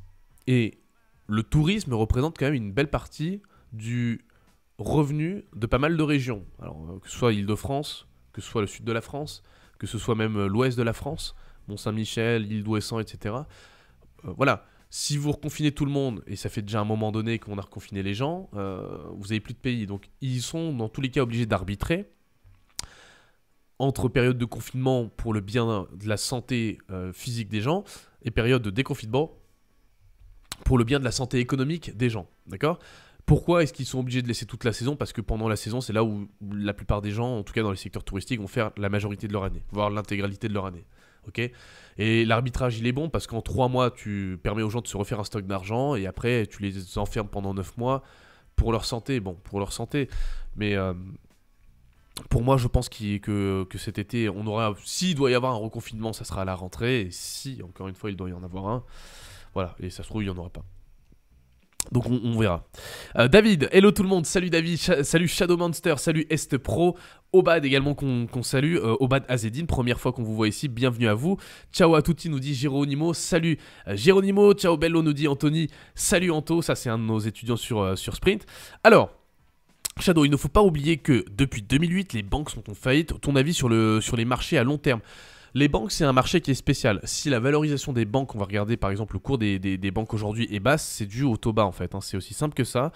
et le tourisme représente quand même une belle partie du revenu de pas mal de régions. Alors, que ce soit l'Île-de-France, que ce soit le sud de la France, que ce soit même l'ouest de la France, Mont-Saint-Michel, l'île d'Ouessant, etc. voilà, si vous reconfinez tout le monde, et ça fait déjà un moment donné qu'on a reconfiné les gens, euh, vous n'avez plus de pays. Donc ils sont dans tous les cas obligés d'arbitrer entre période de confinement pour le bien de la santé euh, physique des gens et période de déconfinement pour le bien de la santé économique des gens. D'accord pourquoi est-ce qu'ils sont obligés de laisser toute la saison Parce que pendant la saison, c'est là où la plupart des gens, en tout cas dans les secteurs touristiques, vont faire la majorité de leur année, voire l'intégralité de leur année ok et l'arbitrage, il est bon parce qu'en trois mois, tu permets aux gens de se refaire un stock d'argent et après, tu les enfermes pendant neuf mois pour leur santé. Bon, pour leur santé. Mais euh, pour moi, je pense qu que, que, cet été, on aura. S'il doit y avoir un reconfinement, ça sera à la rentrée. Et si, encore une fois, il doit y en avoir un, voilà. Et ça se trouve, il n'y en aura pas. Donc on, verra. Euh, David, hello tout le monde, salut David, salut Shadow Monster, salut Est Pro, Obad également qu'on salue, euh, Obad Azedine, première fois qu'on vous voit ici, bienvenue à vous. Ciao à tutti nous dit Gironimo, salut euh, ciao Bello nous dit Anthony, salut Anto, ça c'est un de nos étudiants sur, euh, sur Sprint. Alors, Shadow, il ne faut pas oublier que depuis 2008, les banques sont en faillite. Ton avis sur, le, sur les marchés à long terme les banques, c'est un marché qui est spécial. Si la valorisation des banques, on va regarder par exemple le cours des, banques aujourd'hui est basse, c'est dû au taux bas en fait. Hein. C'est aussi simple que ça.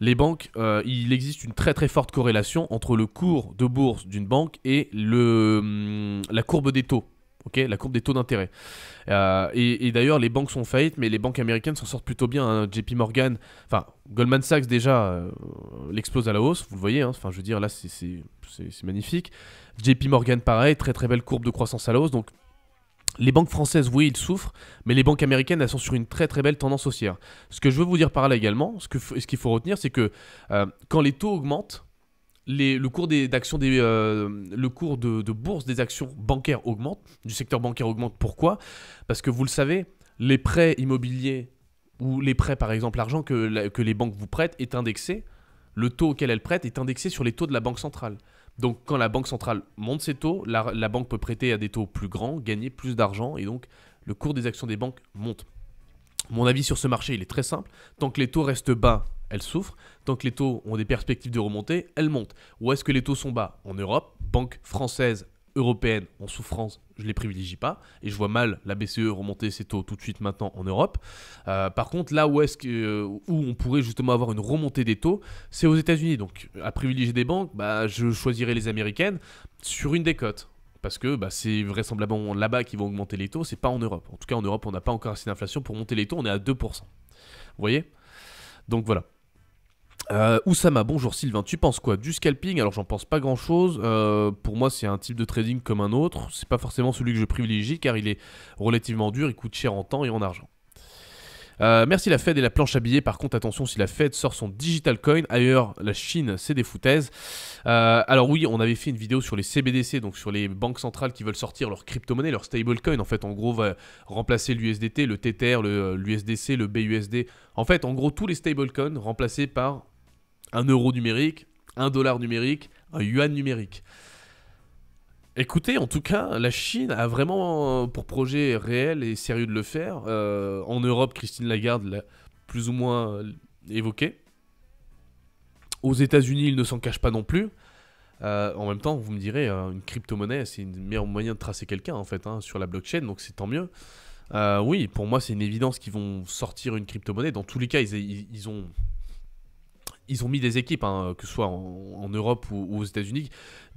Les banques, euh, il existe une très très forte corrélation entre le cours de bourse d'une banque et le, hum, la courbe des taux la courbe des taux d'intérêt. Euh, et, d'ailleurs, les banques sont faillites, mais les banques américaines s'en sortent plutôt bien. Hein. JP Morgan, enfin Goldman Sachs déjà euh, l'explose à la hausse, vous le voyez. Hein. Enfin, je veux dire, là c'est magnifique. JP Morgan, pareil, très très belle courbe de croissance à la hausse. Donc les banques françaises, oui, ils souffrent, mais les banques américaines, elles sont sur une très très belle tendance haussière. Ce que je veux vous dire par là également, ce qu'il ce faut retenir, c'est que euh, quand les taux augmentent, le cours des, actions des euh, le cours de, bourse des actions bancaires augmente, du secteur bancaire augmente. Pourquoi Parce que vous le savez, les prêts immobiliers ou les prêts, par exemple, l'argent que, les banques vous prêtent est indexé. Le taux auquel elles prêtent est indexé sur les taux de la banque centrale. Donc, quand la banque centrale monte ses taux, la, la banque peut prêter à des taux plus grands, gagner plus d'argent, et donc le cours des actions des banques monte. Mon avis sur ce marché, il est très simple. Tant que les taux restent bas, elles souffrent. Tant que les taux ont des perspectives de remontée, elles montent. Où est-ce que les taux sont bas En Europe, banque française, européenne en souffrance, je ne les privilégie pas. Et je vois mal la BCE remonter ses taux tout de suite maintenant en Europe. Euh, par contre, là où, est-ce que, euh, où on pourrait justement avoir une remontée des taux, c'est aux États-Unis. Donc, à privilégier des banques, bah, je choisirais les américaines sur une des cotes. Parce que bah, c'est vraisemblablement là-bas qu'ils vont augmenter les taux, c'est pas en Europe. En tout cas, en Europe, on n'a pas encore assez d'inflation pour monter les taux, on est à 2%. Vous voyez Donc voilà. Euh, Oussama, bonjour Sylvain, tu penses quoi Du scalping Alors j'en pense pas grand chose. Euh, pour moi, c'est un type de trading comme un autre. C'est pas forcément celui que je privilégie car il est relativement dur, il coûte cher en temps et en argent. Euh, merci la Fed et la planche à billets. Par contre, attention, si la Fed sort son digital coin, ailleurs, la Chine, c'est des foutaises. Euh, alors oui, on avait fait une vidéo sur les CBDC, donc sur les banques centrales qui veulent sortir leur crypto-monnaie, leur stablecoin. En fait, en gros, va remplacer l'USDT, le TTR, l'USDC, le, le BUSD. En fait, en gros, tous les stablecoins remplacés par un euro numérique, un dollar numérique, un yuan numérique. Écoutez, en tout cas, la Chine a vraiment euh, pour projet réel et sérieux de le faire. Euh, en Europe, Christine Lagarde l'a plus ou moins euh, évoqué. Aux États-Unis, ils ne s'en cachent pas non plus. en même temps, vous me direz, une crypto-monnaie, c'est le meilleur moyen de tracer quelqu'un en fait hein, sur la blockchain, donc c'est tant mieux. oui, pour moi, c'est une évidence qu'ils vont sortir une crypto-monnaie. Dans tous les cas, ils ont ils ont mis des équipes, hein, que ce soit en, Europe ou, aux États-Unis,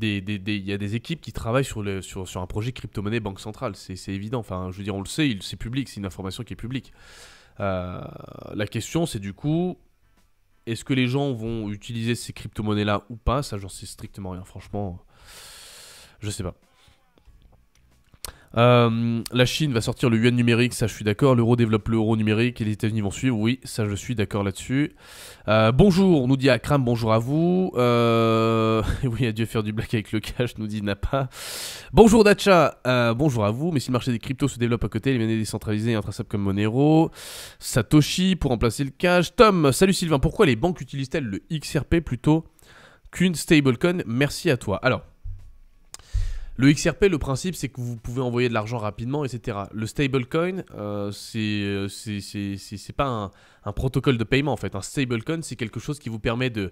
il des, y a des équipes qui travaillent sur, le, sur, sur un projet crypto-monnaie banque centrale. C'est évident. Enfin, je veux dire, on le sait, c'est public, c'est une information qui est publique. Euh, la question, c'est du coup, est-ce que les gens vont utiliser ces crypto-monnaies-là ou pas Ça, j'en sais strictement rien. Franchement, je sais pas. Euh, la Chine va sortir le yuan numérique, ça je suis d'accord. L'euro développe l'euro numérique et les États-Unis vont suivre, oui, ça je suis d'accord là-dessus. Euh, bonjour, nous dit Akram, bonjour à vous. Euh... oui, adieu faire du black avec le cash, nous dit Napa. Bonjour Dacha, euh, bonjour à vous. Mais si le marché des cryptos se développe à côté, les monnaies décentralisées et intraçables comme Monero, Satoshi pour remplacer le cash. Tom, salut Sylvain, pourquoi les banques utilisent-elles le XRP plutôt qu'une stablecoin Merci à toi. Alors. Le XRP, le principe, c'est que vous pouvez envoyer de l'argent rapidement, etc. Le stablecoin, euh, ce euh, c'est pas un, protocole de paiement en fait. Un stablecoin, c'est quelque chose qui vous permet de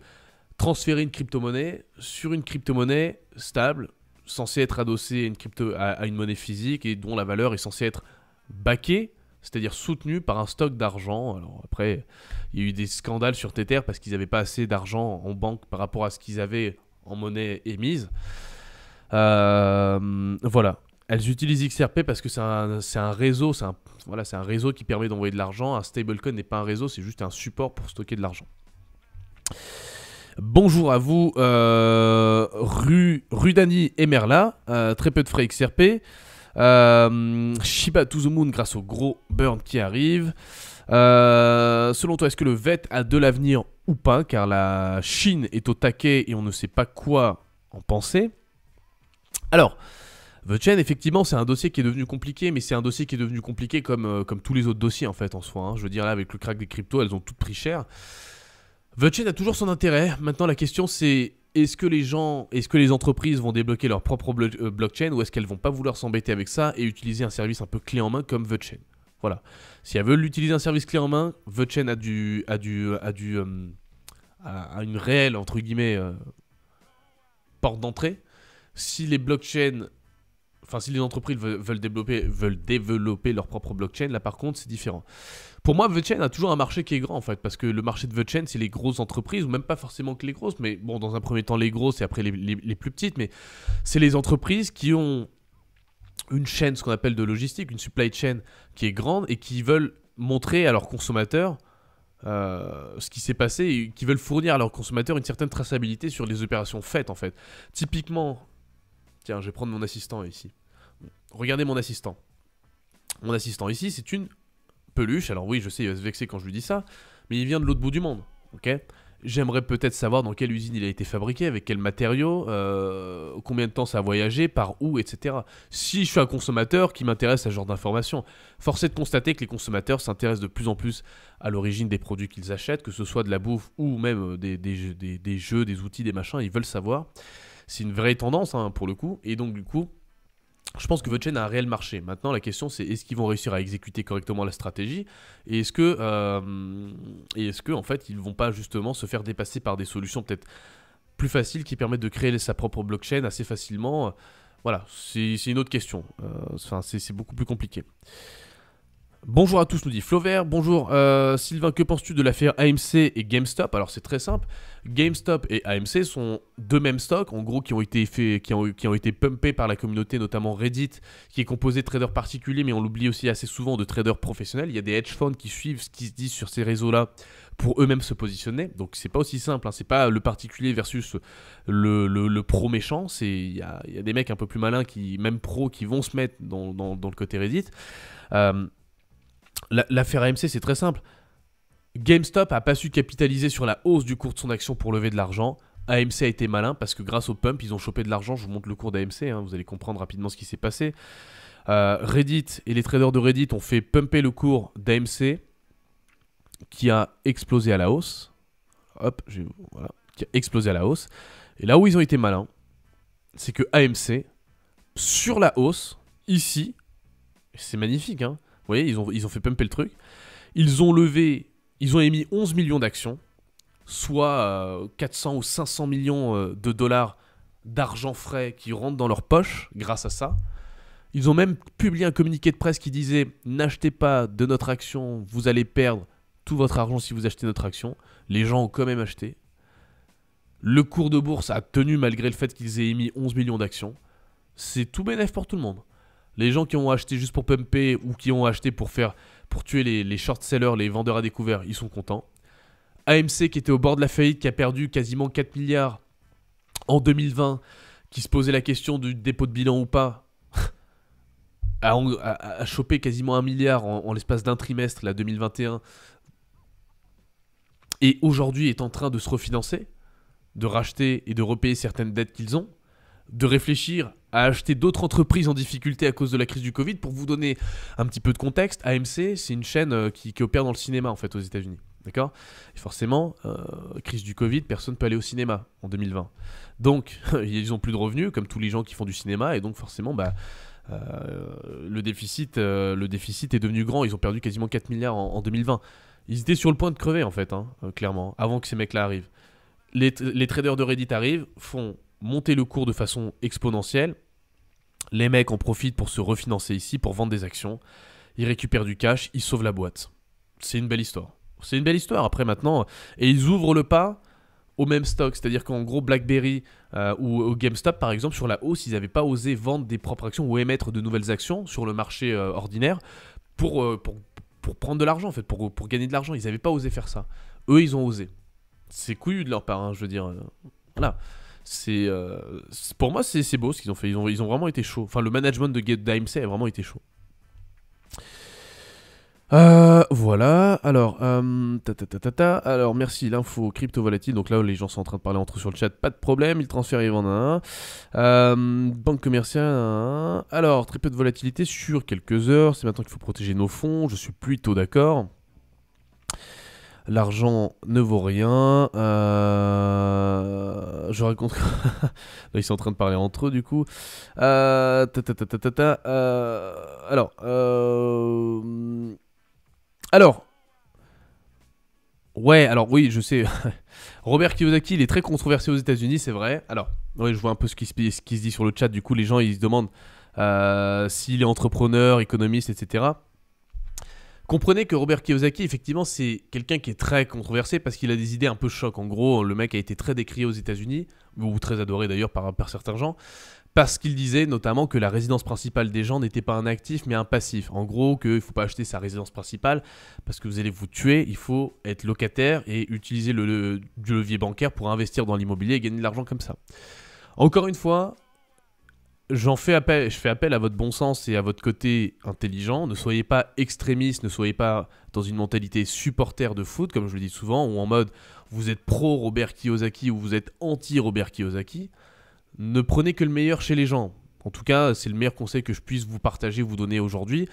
transférer une crypto-monnaie sur une crypto-monnaie stable, censée être adossée à une, crypto, à, une monnaie physique et dont la valeur est censée être baquée, c'est-à-dire soutenue par un stock d'argent. Alors après, il y a eu des scandales sur Tether parce qu'ils n'avaient pas assez d'argent en banque par rapport à ce qu'ils avaient en monnaie émise. Euh, voilà. Elles utilisent XRP parce que c'est un, réseau, c'est un, réseau qui permet d'envoyer de l'argent. Un stablecoin n'est pas un réseau, c'est juste un support pour stocker de l'argent. Bonjour à vous, euh, Rudani et Merla. Euh, très peu de frais XRP. Shiba to the Moon grâce au gros burn qui arrive. selon toi, est-ce que le VET a de l'avenir ou pas Car la Chine est au taquet et on ne sait pas quoi en penser. Alors, The effectivement, c'est un dossier qui est devenu compliqué, mais c'est un dossier qui est devenu compliqué comme, euh, comme tous les autres dossiers en fait en soi. Hein. Je veux dire là, avec le crack des cryptos, elles ont toutes pris cher. The a toujours son intérêt. Maintenant, la question c'est est-ce que les gens, est-ce que les entreprises vont débloquer leur propre euh, blockchain ou est-ce qu'elles vont pas vouloir s'embêter avec ça et utiliser un service un peu clé en main comme The Voilà. Si elles veulent utiliser un service clé en main, The a du, a du, a du, euh, a une réelle entre guillemets porte d'entrée si les blockchains, enfin si les entreprises veulent, développer, veulent développer leur propre blockchain, là par contre c'est différent. Pour moi, VeChain a toujours un marché qui est grand en fait, parce que le marché de VeChain, c'est les grosses entreprises, ou même pas forcément que les grosses, mais bon, dans un premier temps les grosses et après les, plus petites, mais c'est les entreprises qui ont une chaîne, ce qu'on appelle de logistique, une supply chain qui est grande et qui veulent montrer à leurs consommateurs euh, ce qui s'est passé et qui veulent fournir à leurs consommateurs une certaine traçabilité sur les opérations faites en fait. Typiquement, Tiens, je vais prendre mon assistant ici. Regardez mon assistant. Mon assistant ici, c'est une peluche. Alors oui, je sais, il va se vexer quand je lui dis ça, mais il vient de l'autre bout du monde. Ok J'aimerais peut-être savoir dans quelle usine il a été fabriqué, avec quels matériaux, euh, combien de temps ça a voyagé, par où, etc. Si je suis un consommateur qui m'intéresse à ce genre d'informations, force est de constater que les consommateurs s'intéressent de plus en plus à l'origine des produits qu'ils achètent, que ce soit de la bouffe ou même euh, des, des, des jeux, des outils, des machins, ils veulent savoir. C'est une vraie tendance hein, pour le coup. Et donc du coup, je pense que votre chaîne a un réel marché. Maintenant, la question c'est est-ce qu'ils vont réussir à exécuter correctement la stratégie et est-ce que euh, est que en fait ils vont pas justement se faire dépasser par des solutions peut-être plus faciles qui permettent de créer sa propre blockchain assez facilement. Voilà, c'est une autre question. Euh, enfin, c'est beaucoup plus compliqué. Bonjour à tous, nous dit Flaubert. Bonjour euh, Sylvain, que penses-tu de l'affaire AMC et GameStop Alors c'est très simple. GameStop et AMC sont deux mêmes stocks, en gros, qui ont été, fait, qui ont, qui ont été pumpés par la communauté, notamment Reddit, qui est composé de traders particuliers, mais on l'oublie aussi assez souvent de traders professionnels. Il y a des hedge funds qui suivent ce qui se dit sur ces réseaux-là pour eux-mêmes se positionner. Donc c'est pas aussi simple, hein. c'est pas le particulier versus le, le, pro méchant, c'est il y a, des mecs un peu plus malins qui, même pro, qui vont se mettre dans, le côté Reddit. Euh, l'affaire AMC, c'est très simple. GameStop a pas su capitaliser sur la hausse du cours de son action pour lever de l'argent. AMC a été malin parce que grâce au pump, ils ont chopé de l'argent. Je vous montre le cours d'AMC, hein, vous allez comprendre rapidement ce qui s'est passé. Euh, Reddit et les traders de Reddit ont fait pumper le cours d'AMC qui a explosé à la hausse. Hop, voilà, qui a explosé à la hausse. Et là où ils ont été malins, c'est que AMC, sur la hausse, ici, c'est magnifique, hein, voyez, ils ont, ils ont fait pumper le truc. Ils ont levé, ils ont émis 11 millions d'actions, soit 400 euh, ou 500 millions euh, de dollars d'argent frais qui rentrent dans leur poche grâce à ça. Ils ont même publié un communiqué de presse qui disait N'achetez pas de notre action, vous allez perdre tout votre argent si vous achetez notre action. Les gens ont quand même acheté. Le cours de bourse a tenu malgré le fait qu'ils aient émis 11 millions d'actions. C'est tout bénef pour tout le monde. Les gens qui ont acheté juste pour pumper ou qui ont acheté pour faire pour tuer les, les short sellers, les vendeurs à découvert, ils sont contents. AMC qui était au bord de la faillite, qui a perdu quasiment 4 milliards en 2020, qui se posait la question du dépôt de bilan ou pas, a, chopé quasiment un milliard en, l'espace d'un trimestre, la 2021, et aujourd'hui est en train de se refinancer, de racheter et de repayer certaines dettes qu'ils ont, de réfléchir à acheter d'autres entreprises en difficulté à cause de la crise du Covid. Pour vous donner un petit peu de contexte, AMC, c'est une chaîne euh, qui, opère dans le cinéma en fait aux États-Unis. D'accord forcément, euh, crise du Covid, personne ne peut aller au cinéma en 2020. Donc, ils ont plus de revenus, comme tous les gens qui font du cinéma, et donc forcément, bah, euh, le, déficit, le déficit est devenu grand. Ils ont perdu quasiment 4 milliards en, 2020. Ils étaient sur le point de crever, en fait, hein, clairement, avant que ces mecs-là arrivent. Les, les traders de Reddit arrivent, font monter le cours de façon exponentielle. Les mecs en profitent pour se refinancer ici, pour vendre des actions. Ils récupèrent du cash, ils sauvent la boîte. C'est une belle histoire. C'est une belle histoire après maintenant. Et ils ouvrent le pas au même stock. C'est-à-dire qu'en gros, BlackBerry euh, ou, GameStop, par exemple, sur la hausse, ils n'avaient pas osé vendre des propres actions ou émettre de nouvelles actions sur le marché euh, ordinaire euh, pour, pour, prendre de l'argent, en fait, pour, pour gagner de l'argent. Ils n'avaient pas osé faire ça. Eux, ils ont osé. C'est couillu de leur part, hein, je veux dire. Voilà. Euh, c'est pour moi c'est beau ce qu'ils ont fait. Ils ont, ils ont vraiment été chauds. Enfin, le management de d'AMC a vraiment été chaud. Euh, voilà, alors, euh, ta, ta, ta, alors merci, l'info crypto volatile, donc là les gens sont en train de parler entre eux sur le chat, pas de problème, ils transfèrent, en vendent un, banque commerciale, alors très peu de volatilité sur quelques heures, c'est maintenant qu'il faut protéger nos fonds, je suis plutôt d'accord, l'argent ne vaut rien. Euh, je raconte. ils sont en train de parler entre eux, du coup. Euh, euh, alors. Alors. Ouais, alors oui, je sais. Robert Kiyosaki, il est très controversé aux États-Unis, c'est vrai. Alors, oui, je vois un peu ce qui, se, ce qui se dit sur le chat. Du coup, les gens, ils se demandent s'il est entrepreneur, économiste, etc. Comprenez que Robert Kiyosaki, effectivement, c'est quelqu'un qui est très controversé parce qu'il a des idées un peu choc. En gros, le mec a été très décrié aux États-Unis, ou très adoré d'ailleurs par, certains gens, parce qu'il disait notamment que la résidence principale des gens n'était pas un actif mais un passif. En gros, qu'il ne faut pas acheter sa résidence principale parce que vous allez vous tuer, il faut être locataire et utiliser le, du levier bancaire pour investir dans l'immobilier et gagner de l'argent comme ça. Encore une fois, j'en fais appel, je fais appel à votre bon sens et à votre côté intelligent. Ne soyez pas extrémiste, ne soyez pas dans une mentalité supporter de foot, comme je le dis souvent, ou en mode vous êtes pro Robert Kiyosaki ou vous êtes anti Robert Kiyosaki. Ne prenez que le meilleur chez les gens. En tout cas, c'est le meilleur conseil que je puisse vous partager, vous donner aujourd'hui.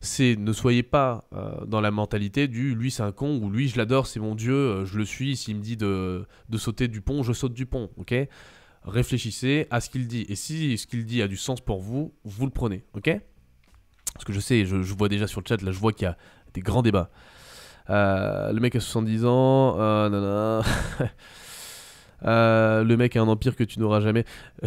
C'est ne soyez pas euh, dans la mentalité du lui c'est un con ou lui je l'adore, c'est mon dieu, euh, je le suis, s'il me dit de, de sauter du pont, je saute du pont. ok réfléchissez à ce qu'il dit. Et si ce qu'il dit a du sens pour vous, vous le prenez, ok Parce que je sais, je, je, vois déjà sur le chat, là je vois qu'il y a des grands débats. Euh, le mec a 70 ans, euh, euh, le mec a un empire que tu n'auras jamais.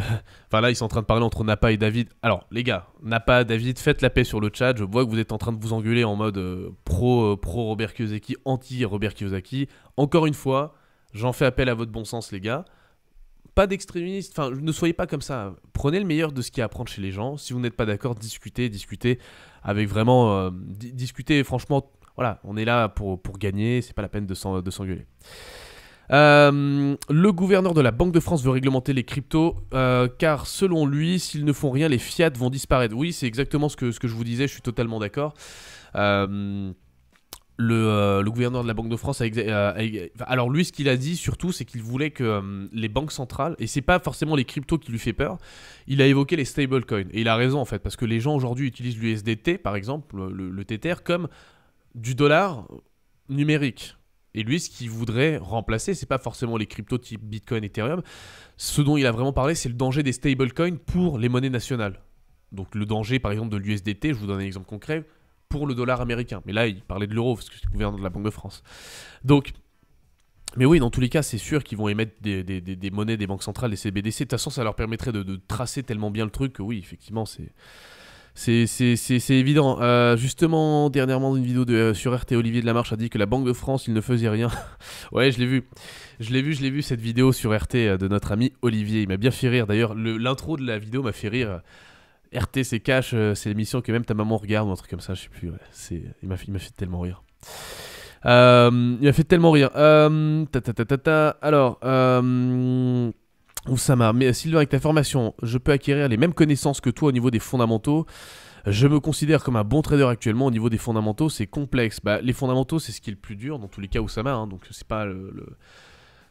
enfin là, ils sont en train de parler entre Napa et David. Alors, les gars, Napa, David, faites la paix sur le chat. Je vois que vous êtes en train de vous engueuler en mode pro, pro Robert Kiyosaki, anti Robert Kiyosaki. Encore une fois, j'en fais appel à votre bon sens, les gars pas d'extrémistes, enfin ne soyez pas comme ça. Prenez le meilleur de ce qu'il y a à prendre chez les gens. Si vous n'êtes pas d'accord, discutez, discutez avec vraiment, euh, discutez franchement. Voilà, on est là pour, pour gagner, c'est pas la peine de s'engueuler. Euh, le gouverneur de la Banque de France veut réglementer les cryptos euh, car selon lui, s'ils ne font rien, les fiat vont disparaître. Oui, c'est exactement ce que, ce que je vous disais, je suis totalement d'accord. Euh, le, gouverneur de la Banque de France a, euh, alors lui ce qu'il a dit surtout c'est qu'il voulait que euh, les banques centrales et c'est pas forcément les cryptos qui lui fait peur il a évoqué les stablecoins et il a raison en fait parce que les gens aujourd'hui utilisent l'USDT par exemple le, Tether, comme du dollar numérique et lui ce qu'il voudrait remplacer c'est pas forcément les cryptos type Bitcoin Ethereum ce dont il a vraiment parlé c'est le danger des stablecoins pour les monnaies nationales donc le danger par exemple de l'USDT je vous donne un exemple concret pour le dollar américain. Mais là, il parlait de l'euro, parce que c'est le par de la Banque de France. Donc, mais oui, dans tous les cas, c'est sûr qu'ils vont émettre des, monnaies des banques centrales, des CBDC. De toute façon, ça leur permettrait de, tracer tellement bien le truc que oui, effectivement, c'est... C'est évident. Euh, justement, dernièrement, une vidéo de, euh, sur RT, Olivier Delamarche a dit que la Banque de France, il ne faisait rien. ouais, je l'ai vu. Je l'ai vu, je l'ai vu, cette vidéo sur RT euh, de notre ami Olivier. Il m'a bien fait rire. D'ailleurs, l'intro de la vidéo m'a fait rire. RTC Cash, euh, c'est l'émission que même ta maman regarde ou un truc comme ça, je sais plus. C'est, il m'a fait, fait, tellement rire. Euh, il m'a fait tellement rire. Euh, ta, ta, ta, Alors, euh, Oussama, mais euh, Sylvain, avec ta formation, je peux acquérir les mêmes connaissances que toi au niveau des fondamentaux. Je me considère comme un bon trader actuellement au niveau des fondamentaux, c'est complexe. Bah, les fondamentaux, c'est ce qui est le plus dur dans tous les cas, Oussama. Hein, donc, c'est pas le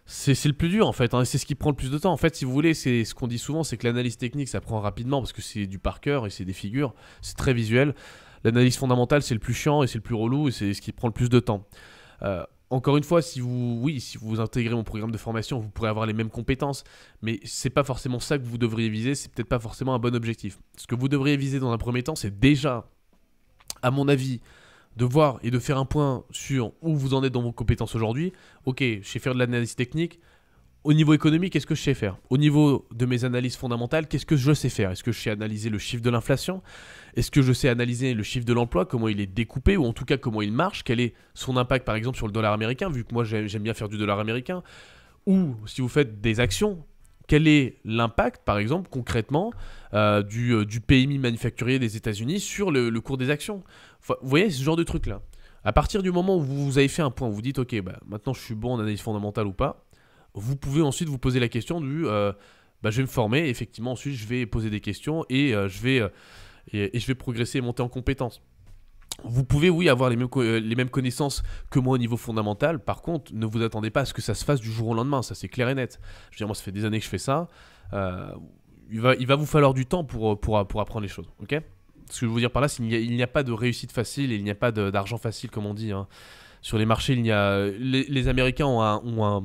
c'est le plus dur en fait, hein, c'est ce qui prend le plus de temps. En fait, si vous voulez, c'est ce qu'on dit souvent, c'est que l'analyse technique, ça prend rapidement parce que c'est du par cœur et c'est des figures, c'est très visuel. L'analyse fondamentale, c'est le plus chiant et c'est le plus relou et c'est ce qui prend le plus de temps. Euh, encore une fois, si vous, oui, si vous intégrez mon programme de formation, vous pourrez avoir les mêmes compétences, mais c'est pas forcément ça que vous devriez viser, c'est peut-être pas forcément un bon objectif. Ce que vous devriez viser dans un premier temps, c'est déjà, à mon avis, de voir et de faire un point sur où vous en êtes dans vos compétences aujourd'hui. Ok, je sais faire de l'analyse technique. Au niveau économique, qu'est-ce que je sais faire Au niveau de mes analyses fondamentales, qu'est-ce que je sais faire Est-ce que je sais analyser le chiffre de l'inflation Est-ce que je sais analyser le chiffre de l'emploi Comment il est découpé Ou en tout cas, comment il marche Quel est son impact, par exemple, sur le dollar américain Vu que moi, j'aime bien faire du dollar américain. Ou si vous faites des actions, quel est l'impact, par exemple, concrètement, euh, euh, du, PMI manufacturier des États-Unis sur le cours des actions vous voyez ce genre de truc là. À partir du moment où vous avez fait un point, vous vous dites ok, bah, maintenant je suis bon en analyse fondamentale ou pas, vous pouvez ensuite vous poser la question du euh, bah, je vais me former, effectivement ensuite je vais poser des questions et, euh, je, vais, euh, et, je vais progresser et monter en compétences. Vous pouvez, oui, avoir les mêmes, les mêmes connaissances que moi au niveau fondamental. Par contre, ne vous attendez pas à ce que ça se fasse du jour au lendemain. Ça, c'est clair et net. Je veux dire, moi, ça fait des années que je fais ça. il, va, il va vous falloir du temps pour, pour, pour apprendre les choses. ok ce que je veux dire par là, c'est qu'il n'y a, pas de réussite facile et il n'y a pas d'argent facile, comme on dit. Hein. Sur les marchés, il y a, les, Américains ont un,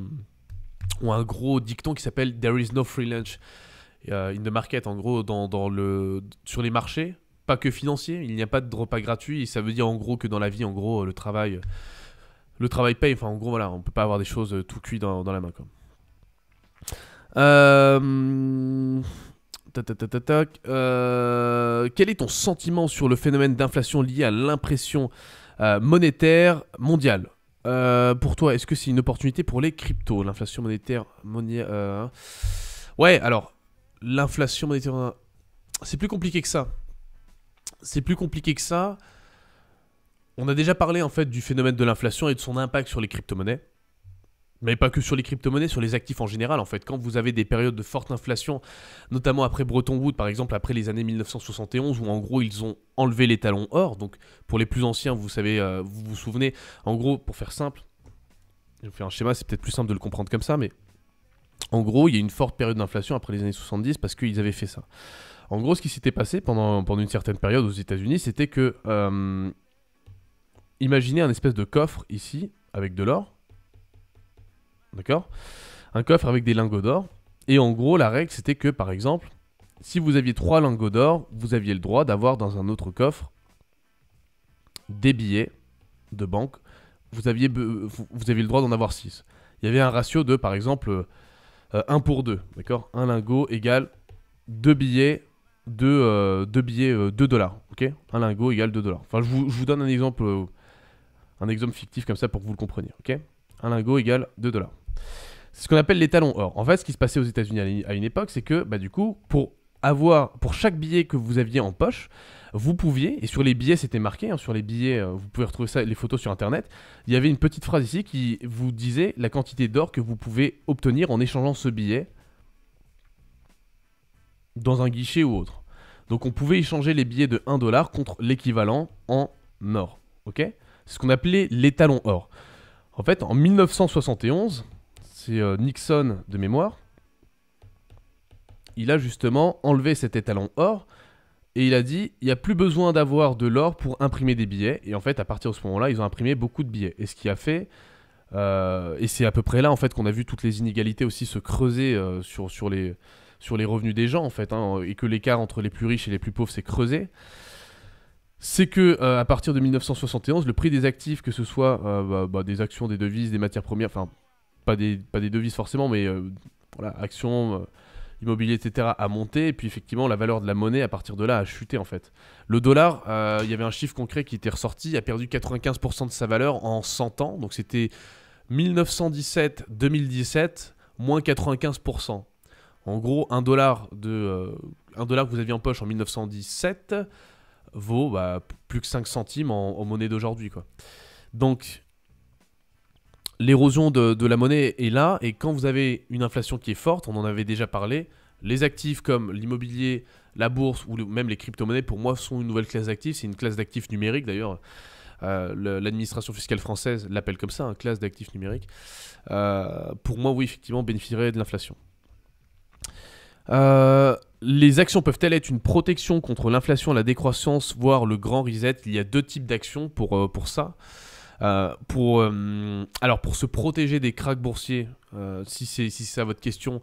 un, gros dicton qui s'appelle There is no free lunch euh, in the market. En gros, dans, le, sur les marchés, pas que financiers, il n'y a pas de repas gratuit. Et ça veut dire en gros que dans la vie, en gros, le travail, le travail paye. Enfin, en gros, voilà, on peut pas avoir des choses euh, tout cuits dans, la main. Euh... Euh, quel est ton sentiment sur le phénomène d'inflation lié à l'impression euh, monétaire mondiale euh, Pour toi, est-ce que c'est une opportunité pour les cryptos L'inflation monétaire. monétaire ouais, alors, l'inflation monétaire. C'est plus compliqué que ça. C'est plus compliqué que ça. On a déjà parlé en fait du phénomène de l'inflation et de son impact sur les crypto-monnaies mais pas que sur les crypto-monnaies, sur les actifs en général, en fait. Quand vous avez des périodes de forte inflation, notamment après Bretton Woods, par exemple, après les années 1971, où en gros ils ont enlevé les talons or. Donc pour les plus anciens, vous savez, euh, vous vous souvenez, en gros, pour faire simple, je vais faire un schéma, c'est peut-être plus simple de le comprendre comme ça, mais en gros, il y a une forte période d'inflation après les années 70 parce qu'ils avaient fait ça. En gros, ce qui s'était passé pendant, pendant une certaine période aux États-Unis, c'était que. Euh, imaginez un espèce de coffre ici, avec de l'or D'accord Un coffre avec des lingots d'or. Et en gros, la règle, c'était que, par exemple, si vous aviez trois lingots d'or, vous aviez le droit d'avoir dans un autre coffre des billets de banque. Vous aviez, vous aviez le droit d'en avoir 6. Il y avait un ratio de, par exemple, 1 euh, pour 2. D'accord Un lingot égale 2 billets, 2, euh, billets, 2 euh, dollars. Ok Un lingot égale 2 dollars. Enfin, je vous, donne un exemple, un exemple fictif comme ça pour que vous le compreniez. Ok Un lingot égale 2 dollars. C'est ce qu'on appelle les talons or. En fait, ce qui se passait aux États-Unis à une époque, c'est que, bah, du coup, pour avoir, pour chaque billet que vous aviez en poche, vous pouviez, et sur les billets c'était marqué, hein, sur les billets, euh, vous pouvez retrouver ça, les photos sur internet, il y avait une petite phrase ici qui vous disait la quantité d'or que vous pouvez obtenir en échangeant ce billet dans un guichet ou autre. Donc on pouvait échanger les billets de 1 dollar contre l'équivalent en or. Ok C'est ce qu'on appelait l'étalon or. En fait, en 1971, c'est euh, Nixon de mémoire, il a justement enlevé cet étalon or et il a dit il n'y a plus besoin d'avoir de l'or pour imprimer des billets. Et en fait, à partir de ce moment-là, ils ont imprimé beaucoup de billets. Et ce qui a fait. Euh, et c'est à peu près là en fait qu'on a vu toutes les inégalités aussi se creuser euh, sur, sur, les, sur les revenus des gens en fait, hein, et que l'écart entre les plus riches et les plus pauvres s'est creusé. C'est que à partir de 1971, le prix des actifs, que ce soit bah, bah, des actions, des devises, des matières premières, enfin pas des, devises forcément, mais euh, voilà, actions, euh, immobilier, etc., a monté. Et puis effectivement, la valeur de la monnaie à partir de là a chuté en fait. Le dollar, euh, il y avait un chiffre concret qui était ressorti, a perdu 95% de sa valeur en 100 ans. Donc c'était 1917-2017, moins 95%. En gros, un dollar, de, un dollar que vous aviez en poche en 1917 vaut bah, plus que 5 centimes en, en monnaie d'aujourd'hui. Donc l'érosion de, la monnaie est là, et quand vous avez une inflation qui est forte, on en avait déjà parlé, les actifs comme l'immobilier, la bourse ou même les crypto-monnaies, pour moi, sont une nouvelle classe d'actifs. C'est une classe d'actifs numériques d'ailleurs. Euh, l'administration fiscale française l'appelle comme ça, une hein, classe d'actifs numériques. Euh, pour moi, oui, effectivement, bénéficierait de l'inflation. Euh, les actions peuvent-elles être une protection contre l'inflation, la décroissance, voire le grand reset Il y a deux types d'actions pour, pour ça. Euh, pour, euh, alors pour se protéger des cracks boursiers, euh, si c'est si ça votre question,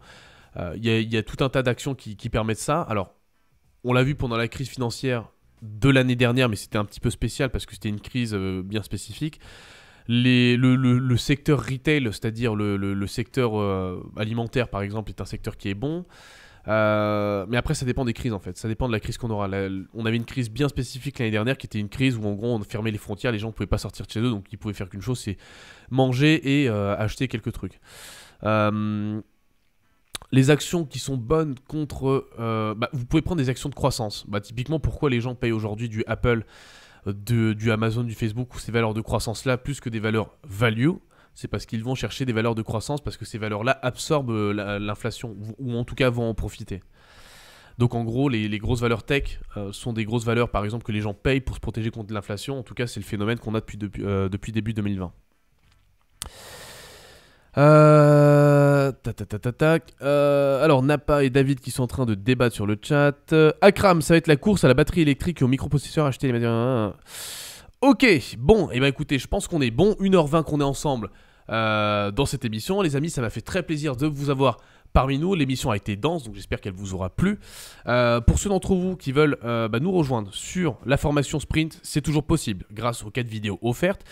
il y, a tout un tas d'actions qui, permettent ça. Alors, on l'a vu pendant la crise financière de l'année dernière, mais c'était un petit peu spécial parce que c'était une crise bien spécifique. Les, le, le, secteur retail, c'est-à-dire le, le, secteur alimentaire par exemple, est un secteur qui est bon. Euh, mais après, ça dépend des crises en fait. Ça dépend de la crise qu'on aura. on avait une crise bien spécifique l'année dernière qui était une crise où en gros on fermait les frontières, les gens ne pouvaient pas sortir de chez eux, donc ils pouvaient faire qu'une chose, c'est manger et euh, acheter quelques trucs. Euh, les actions qui sont bonnes contre... Bah, vous pouvez prendre des actions de croissance. Bah, typiquement, pourquoi les gens payent aujourd'hui du Apple, du Amazon, du Facebook ou ces valeurs de croissance-là plus que des valeurs value c'est parce qu'ils vont chercher des valeurs de croissance, parce que ces valeurs-là absorbent euh, l'inflation, ou en tout cas vont en profiter. Donc en gros, les, grosses valeurs tech euh, sont des grosses valeurs, par exemple, que les gens payent pour se protéger contre l'inflation. En tout cas, c'est le phénomène qu'on a depuis, euh, début 2020. alors Napa et David qui sont en train de débattre sur le chat. Akram, ça va être la course à la batterie électrique et au microprocesseur acheté les Ok, bon, et eh ben écoutez, je pense qu'on est bon, 1h20 qu'on est ensemble euh, dans cette émission. Les amis, ça m'a fait très plaisir de vous avoir parmi nous. L'émission a été dense, donc j'espère qu'elle vous aura plu. Euh, pour ceux d'entre vous qui veulent euh, bah, nous rejoindre sur la formation sprint, c'est toujours possible grâce aux 4 vidéos offertes.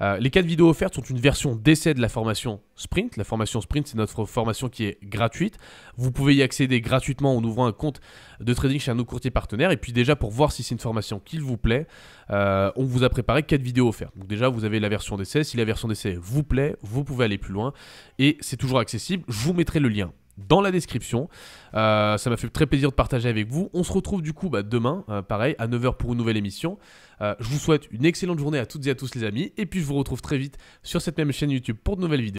Euh, les 4 vidéos offertes sont une version d'essai de la formation sprint. La formation sprint, c'est notre formation qui est gratuite. Vous pouvez y accéder gratuitement en ouvrant un compte de trading chez un de nos courtiers partenaires. Et puis déjà, pour voir si c'est une formation qu'il vous plaît, on vous a préparé 4 vidéos offertes. Donc déjà, vous avez la version d'essai. Si la version d'essai vous plaît, vous pouvez aller plus loin. Et c'est toujours accessible. Je vous mettrai le lien dans la description. Euh, ça m'a fait très plaisir de partager avec vous. On se retrouve du coup bah, demain, euh, pareil, à 9h pour une nouvelle émission. Euh, je vous souhaite une excellente journée à toutes et à tous les amis. Et puis je vous retrouve très vite sur cette même chaîne YouTube pour de nouvelles vidéos.